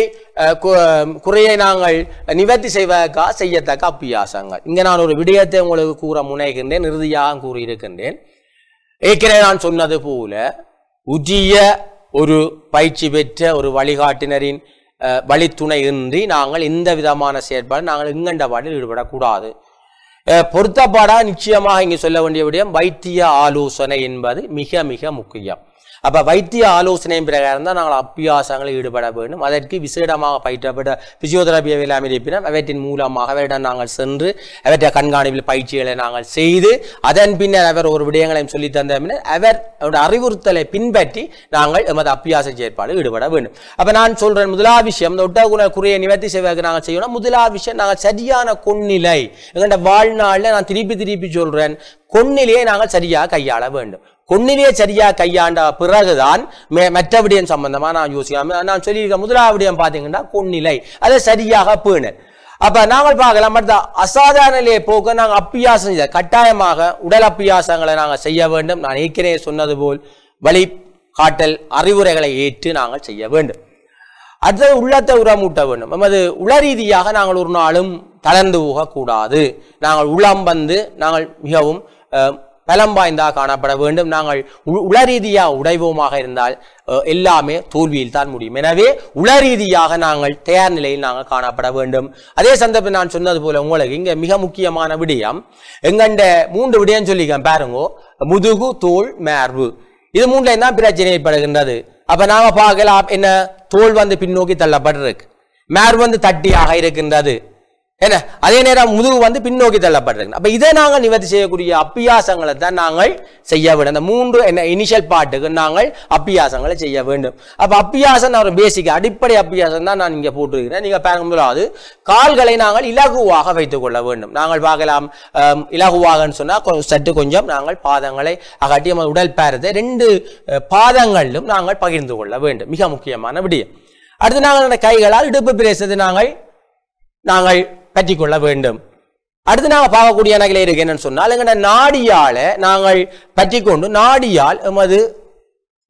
குறையை நாங்கள் நிவர்த்தி செய்வதற்கா செய்யத்தக்க அப்பியாசங்கள் இங்கே நான் ஒரு விடயத்தை உங்களுக்கு கூற முனைகின்றேன் இறுதியாக கூறியிருக்கின்றேன் ஏற்கனவே நான் சொன்னது போல உதிய ஒரு பயிற்சி பெற்ற ஒரு வழிகாட்டினரின் வழித்துணை இன்றி நாங்கள் இந்த விதமான செயற்பாடு நாங்கள் இங்கண்ட பாட்டில் ஈடுபடக்கூடாது பொருத்தப்பாடா நிச்சயமாக இங்கே சொல்ல வேண்டிய விடயம் வைத்திய ஆலோசனை என்பது மிக மிக முக்கியம் அப்போ வைத்திய ஆலோசனையின் பிரகாரம் தான் நாங்கள் அபியாசங்களில் ஈடுபட வேண்டும் அதற்கு விசேடமாக பயிற்றப்பட பிசியோதெரபி எல்லாமே இருப்பினால் அவற்றின் மூலமாக அவரிடம் நாங்கள் சென்று அவற்றை கண்காணிப்பில் பயிற்சிகளை நாங்கள் செய்து அதன் பின்னர் அவர் ஒரு விடயங்களையும் சொல்லி தந்த பின்னர் அவர் அறிவுறுத்தலை பின்பற்றி நாங்கள் எமது அப்பியாச செயற்பாடு ஈடுபட வேண்டும் அப்போ நான் சொல்கிறேன் முதலா விஷயம் இந்த ஒட்டகுண குறையை நிவர்த்தி செய்வதற்கு நாங்கள் செய்யணும் முதலா விஷயம் நாங்கள் சரியான கொன்னிலை எங்கள்கிட்ட வாழ்நாளில் நான் திருப்பி திருப்பி சொல்கிறேன் கொன்னிலையை நாங்கள் சரியாக கையாள வேண்டும் கொன்னிலே சரியா கையாண்ட பிறகுதான் மற்ற விடயம் சம்பந்தமா நான் யோசிக்காம நான் சொல்லியிருக்க முதலாவது விடயம் பார்த்தீங்கன்னா கொன்னிலை அதை சரியாக பேணல் அப்ப நாங்கள் பார்க்கலாம் அடுத்த அசாதாரண நிலையை போக்க நாங்கள் அப்பியாசம் செய்த கட்டாயமாக உடல் அப்பியாசங்களை நாங்கள் செய்ய வேண்டும் நான் ஏற்கனவே சொன்னது போல் வழி காட்டல் அறிவுரைகளை ஏற்று நாங்கள் செய்ய வேண்டும் அடுத்தது உள்ளத்தை உரமூட்ட வேண்டும் நமது உள ரீதியாக நாங்கள் ஒரு நாளும் தளர்ந்து போகக்கூடாது நாங்கள் உளம் வந்து நாங்கள் மிகவும் பலம் வாய்ந்தா காணப்பட வேண்டும் நாங்கள் உளரீதியா உடைவோமாக இருந்தால் எல்லாமே தோல்வியில் தான் முடியும் எனவே உளரீதியாக நாங்கள் தயார் நிலையில் நாங்கள் காணப்பட வேண்டும் அதே சந்தர்ப்பம் நான் சொன்னது போல உங்களுக்கு இங்க மிக முக்கியமான விடயம் எங்கண்ட மூன்று விடயம் சொல்லிக்க பாருங்க முதுகு தோல் மேர்வு இது மூன்றுல தான் பிரச்சனை ஏற்படுகின்றது அப்ப நாம பார்க்கலாம் என்ன தோல் வந்து பின்னோக்கி தள்ளப்பட்டிருக்கு மேர்வு வந்து தட்டியாக இருக்கின்றது என்ன அதே நேரம் முதுகு வந்து பின்னோக்கி தள்ளப்பட்டிருக்கு அப்போ இதை நாங்கள் நிவர்த்தி செய்யக்கூடிய அப்பியாசங்களை தான் நாங்கள் செய்ய வேண்டும் அந்த மூன்று என்ன இனிஷியல் பாட்டுக்கு நாங்கள் அப்பியாசங்களை செய்ய வேண்டும் அப்போ அப்பியாசம் நான் ஒரு பேசிக் அடிப்படை அப்பியாசம் தான் நான் இங்கே போட்டிருக்கிறேன் நீங்கள் பார்க்க முதலாவது கால்களை நாங்கள் இலகுவாக வைத்துக்கொள்ள வேண்டும் நாங்கள் பார்க்கலாம் இலகுவாகன்னு சொன்னால் சற்று கொஞ்சம் நாங்கள் பாதங்களை அகட்டி உடல் பேரத்தை ரெண்டு பாதங்களிலும் நாங்கள் பகிர்ந்து கொள்ள வேண்டும் மிக முக்கியமான விடியம் அடுத்து நாங்கள் கைகளால் இடுப்பு பிரேசத்தை நாங்கள் நாங்கள் பற்றி கொள்ள வேண்டும் அடுத்து நாங்கள் பார்க்கக்கூடிய நகையில் இருக்கு என்னன்னு சொன்னால் நாடியால நாங்கள் பற்றி கொண்டு நாடியால் எமது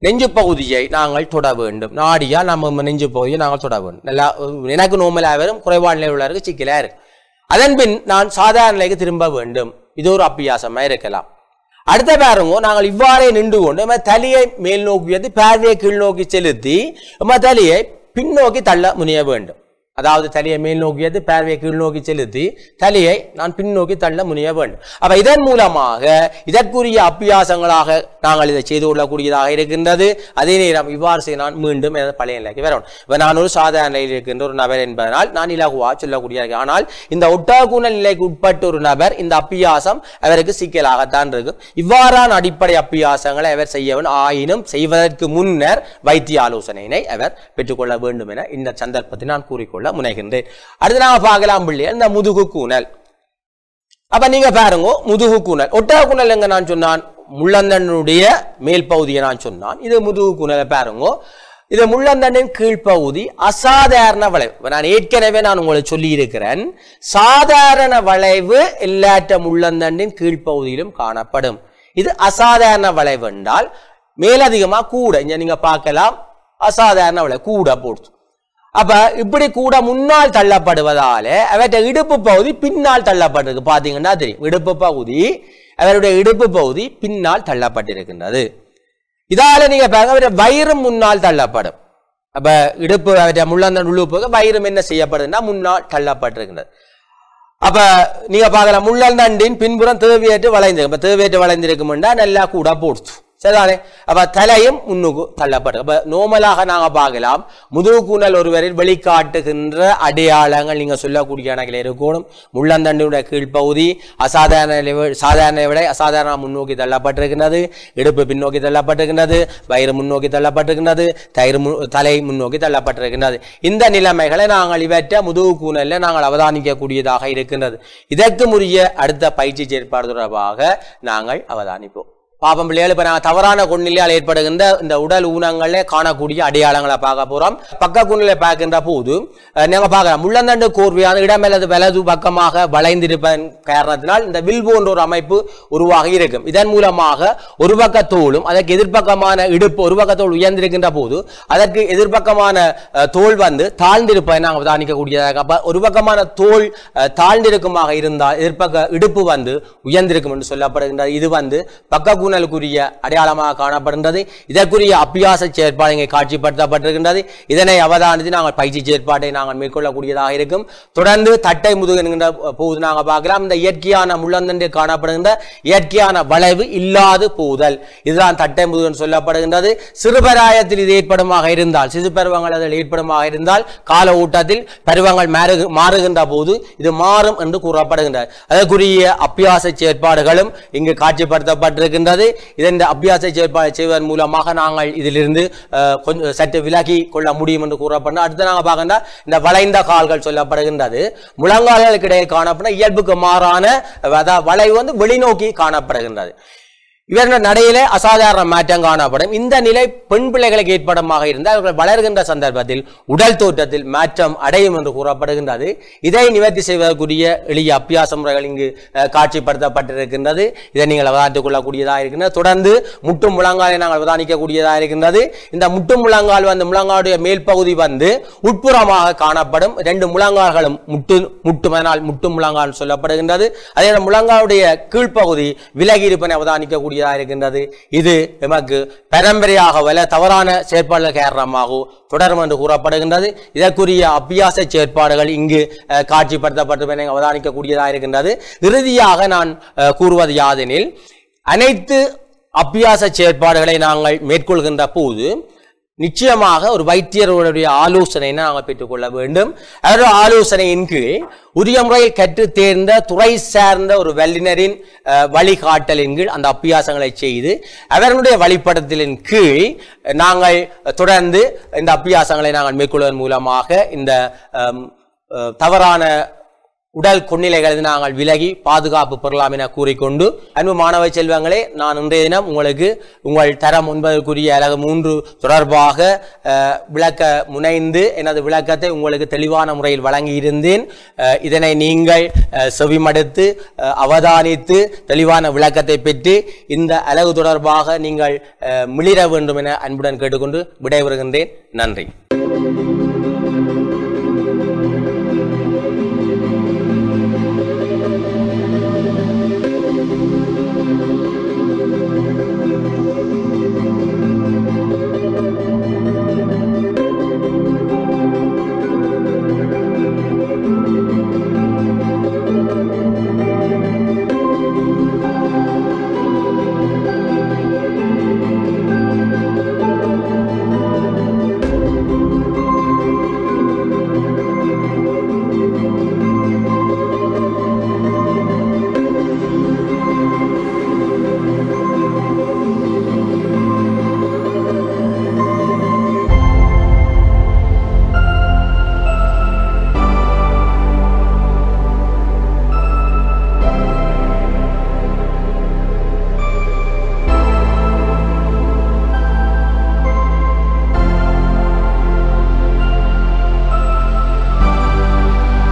நெஞ்சு பகுதியை நாங்கள் தொட வேண்டும் நாடியால் நம்ம நெஞ்சு பகுதியை நாங்கள் தொட வேண்டும் நல்லா எனக்கு நோமலாக வரும் குறைவான நிலையில் உள்ளவருக்கு சிக்கலாக இருக்கு அதன் பின் நான் சாதாரண நிலைக்கு திரும்ப வேண்டும் இது ஒரு அப்பியாசமாக இருக்கலாம் அடுத்த பாருங்க நாங்கள் இவ்வாறே நின்று கொண்டு நம்ம தலையை மேல் நோக்கி வந்து பேரையை கீழ் நோக்கி செலுத்தி நம்ம தலையை பின்னோக்கி தள்ள முனைய வேண்டும் அதாவது தலையை மேல் நோக்கியது பேர்வையை கீழ் நோக்கி செலுத்தி தலையை நான் பின்னோக்கி தள்ள முனைய வேண்டும் அப்ப இதன் மூலமாக இதற்குரிய அபியாசங்களாக நாங்கள் இதை செய்து கொள்ளக்கூடியதாக இருக்கின்றது அதே நேரம் இவ்வாறு செய்ய நான் மீண்டும் எனது பழைய நிலைக்கு வரணும் இப்ப நான் ஒரு சாதாரண நிலையில் இருக்கின்ற ஒரு நபர் என்பதனால் நான் இலகுவா சொல்லக்கூடிய ஆனால் இந்த ஒட்டாகுண நிலைக்கு உட்பட்ட ஒரு நபர் இந்த அப்பியாசம் அவருக்கு சிக்கலாகத்தான் இருக்கும் இவ்வாறான அடிப்படை அப்பியாசங்களை அவர் செய்யவன் ஆயினும் செய்வதற்கு முன்னர் வைத்திய ஆலோசனையினை அவர் பெற்றுக்கொள்ள வேண்டும் என இந்த சந்தர்ப்பத்தை நான் கூறிக்கொள்ள கொள்ள முனைகின்றேன் அடுத்து நாம பார்க்கலாம் பிள்ளைகள் இந்த முதுகு கூணல் அப்ப நீங்க பாருங்க முதுகு கூணல் ஒட்டக கூணல் எங்க நான் சொன்னான் முள்ளந்தனுடைய மேல் பகுதியை நான் சொன்னான் இது முதுகு கூணலை பாருங்க இது முள்ளந்தனின் கீழ்ப்பகுதி அசாதாரண வளைவு நான் ஏற்கனவே நான் உங்களை சொல்லி இருக்கிறேன் சாதாரண வளைவு எல்லாற்ற முள்ளந்தண்டின் கீழ்ப்பகுதியிலும் காணப்படும் இது அசாதாரண வளைவு என்றால் மேலதிகமாக கூட இங்கே நீங்கள் பார்க்கலாம் அசாதாரண வளைவு கூட போடுது அப்ப இப்படி கூட முன்னால் தள்ளப்படுவதால அவற்றை இடுப்பு பகுதி பின்னால் தள்ளப்பட்டிருக்கு பாத்தீங்கன்னா தெரியும் இடுப்பு பகுதி அவருடைய இடுப்பு பகுதி பின்னால் தள்ளப்பட்டிருக்கின்றது இதால நீங்க அவருடைய வயிறு முன்னால் தள்ளப்படும் அப்ப இடுப்பு அவற்றை முள்ளந்த உள்ளு போக வயிறும் என்ன செய்யப்படுதுன்னா முன்னால் தள்ளப்பட்டிருக்கின்றது அப்ப நீங்க பாக்கலாம் முள்ளந்தண்டின் பின்புறம் தேவையேற்று வளைந்திருக்கும் தேவையேற்று வளைந்திருக்கும்னா நல்லா கூட போடுச்சு சரிதானே அப்ப தலையும் முன்னுக்கு தள்ளப்பட்டு அப்ப நோமலாக நாங்க பார்க்கலாம் முதுகுக்குணல் ஒருவரில் வெளிக்காட்டுகின்ற அடையாளங்கள் நீங்க சொல்லக்கூடிய கணக்கில் இருக்கணும் முள்ளந்தண்டினுடைய கீழ்ப்பகுதி அசாதாரண சாதாரண விட அசாதாரண முன்னோக்கி தள்ளப்பட்டிருக்கிறது இடுப்பு பின்னோக்கி தள்ளப்பட்டிருக்கிறது வயிறு முன்னோக்கி தள்ளப்பட்டிருக்கிறது தயிர் தலை முன்னோக்கி தள்ளப்பட்டிருக்கிறது இந்த நிலைமைகளை நாங்கள் இவற்றை முதுகுக்குணல்ல நாங்கள் அவதானிக்கக்கூடியதாக இருக்கின்றது இதற்கு முறிய அடுத்த பயிற்சி செயற்பாடு தொடர்பாக நாங்கள் அவதானிப்போம் பாப்பம் பிள்ளைகள் இப்ப நாங்க தவறான குண்டிலால் ஏற்படுகின்ற இந்த உடல் ஊனங்களே காணக்கூடிய அடையாளங்களை பார்க்க போகிறோம் பக்க குண்டிலை பார்க்கின்ற போது நாங்க பார்க்கலாம் முள்ளந்தண்டு கோர்வையான இடம் வலது பக்கமாக வளைந்திருப்பதன் காரணத்தினால் இந்த வில் போன்ற ஒரு அமைப்பு உருவாகி இருக்கும் இதன் மூலமாக ஒரு பக்க தோளும் அதற்கு எதிர்ப்பக்கமான இடுப்பு ஒரு பக்க தோல் உயர்ந்திருக்கின்ற போது அதற்கு எதிர்ப்பக்கமான தோல் வந்து தாழ்ந்திருப்பதை நாங்கள் தானிக்கக்கூடியதாக ஒரு பக்கமான தோல் தாழ்ந்திருக்குமாக இருந்தால் எதிர்ப்பக்க இடுப்பு வந்து உயர்ந்திருக்கும் என்று சொல்லப்படுகின்றது இது வந்து பக்க குண பூணலுக்குரிய அடையாளமாக காணப்படுகின்றது இதற்குரிய அபியாச செயற்பாடு இங்கே காட்சிப்படுத்தப்பட்டிருக்கின்றது இதனை அவதானித்து நாங்கள் பயிற்சி செயற்பாட்டை நாங்கள் மேற்கொள்ளக்கூடியதாக இருக்கும் தொடர்ந்து தட்டை முதுகு என்கின்ற போது நாங்கள் பார்க்கலாம் இந்த இயற்கையான முள்ளந்தண்டு காணப்படுகின்ற இயற்கையான வளைவு இல்லாது போதல் இதுதான் தட்டை முதுகன் சொல்லப்படுகின்றது சிறுபராயத்தில் இது ஏற்படுமாக இருந்தால் சிறு பருவங்கள் அதில் ஏற்படுமாக இருந்தால் கால ஊட்டத்தில் பருவங்கள் மாறு மாறுகின்ற போது இது மாறும் என்று கூறப்படுகின்றது அதற்குரிய அபியாச செயற்பாடுகளும் இங்கு காட்சிப்படுத்தப்பட்டிருக்கின்றது இருக்கிறது இதன் அபியாச செய்வதன் மூலமாக நாங்கள் இதிலிருந்து கொஞ்சம் சற்று விலகி கொள்ள முடியும் என்று கூறப்படும் அடுத்து நாங்கள் பார்க்கின்ற இந்த வளைந்த கால்கள் சொல்லப்படுகின்றது முழங்கால்களுக்கு இடையில் காணப்படுற இயல்புக்கு மாறான வளைவு வந்து வெளிநோக்கி காணப்படுகின்றது இவர்கள் நடையிலே அசாதாரண மாற்றம் காணப்படும் இந்த நிலை பெண் பிள்ளைகளுக்கு ஏற்படமாக இருந்தால் அவர்கள் வளர்கின்ற சந்தர்ப்பத்தில் உடல் தோற்றத்தில் மாற்றம் அடையும் என்று கூறப்படுகின்றது இதை நிவர்த்தி செய்வதற்குரிய எளிய அபியாச முறைகள் இங்கு காட்சிப்படுத்தப்பட்டிருக்கின்றது இதை நீங்கள் அவதானித்துக் கொள்ளக்கூடியதாக இருக்கின்றது தொடர்ந்து முட்டும் முழங்காலை நாங்கள் அவதானிக்கக்கூடியதாக இருக்கின்றது இந்த முட்டும் முழங்கால் வந்து முழங்காலுடைய மேல் பகுதி வந்து உட்புறமாக காணப்படும் ரெண்டு முழங்கால்களும் முட்டு முட்டும் அதனால் முட்டும் முழங்கால் சொல்லப்படுகின்றது அதே முழங்காலுடைய கீழ்ப்பகுதி விலகி இருப்பதை அவதானிக்கக்கூடிய கூடியதாக இருக்கின்றது இது எமக்கு பரம்பரையாக வல தவறான செயற்பாடுகள் காரணமாகும் தொடரும் என்று கூறப்படுகின்றது இதற்குரிய அபியாச செயற்பாடுகள் இங்கு காட்சிப்படுத்தப்பட்டு என அவதானிக்கக்கூடியதாக இருக்கின்றது இறுதியாக நான் கூறுவது யாதெனில் அனைத்து அபியாச செயற்பாடுகளை நாங்கள் மேற்கொள்கின்ற போது நிச்சயமாக ஒரு வைத்தியருடைய ஆலோசனை நாங்கள் பெற்றுக்கொள்ள வேண்டும் அதோட ஆலோசனையின் கீழ் உரிய முறையில் கற்று தேர்ந்த துறை சார்ந்த ஒரு வல்லினரின் வழிகாட்டலின் கீழ் அந்த அபியாசங்களை செய்து அவர்களுடைய வழிபடத்தின் கீழ் நாங்கள் தொடர்ந்து இந்த அபியாசங்களை நாங்கள் மேற்கொள்வதன் மூலமாக இந்த தவறான உடல் கொன்னிலைகளை நாங்கள் விலகி பாதுகாப்பு பெறலாம் என கூறிக்கொண்டு அன்பு மாணவ செல்வங்களே நான் இன்றைய தினம் உங்களுக்கு உங்கள் தரம் ஒன்பதற்குரிய அழகு மூன்று தொடர்பாக விளக்க முனைந்து எனது விளக்கத்தை உங்களுக்கு தெளிவான முறையில் வழங்கியிருந்தேன் இதனை நீங்கள் செவிமடுத்து அவதானித்து தெளிவான விளக்கத்தை பெற்று இந்த அழகு தொடர்பாக நீங்கள் மிளிர வேண்டும் என அன்புடன் கேட்டுக்கொண்டு விடைபெறுகின்றேன் நன்றி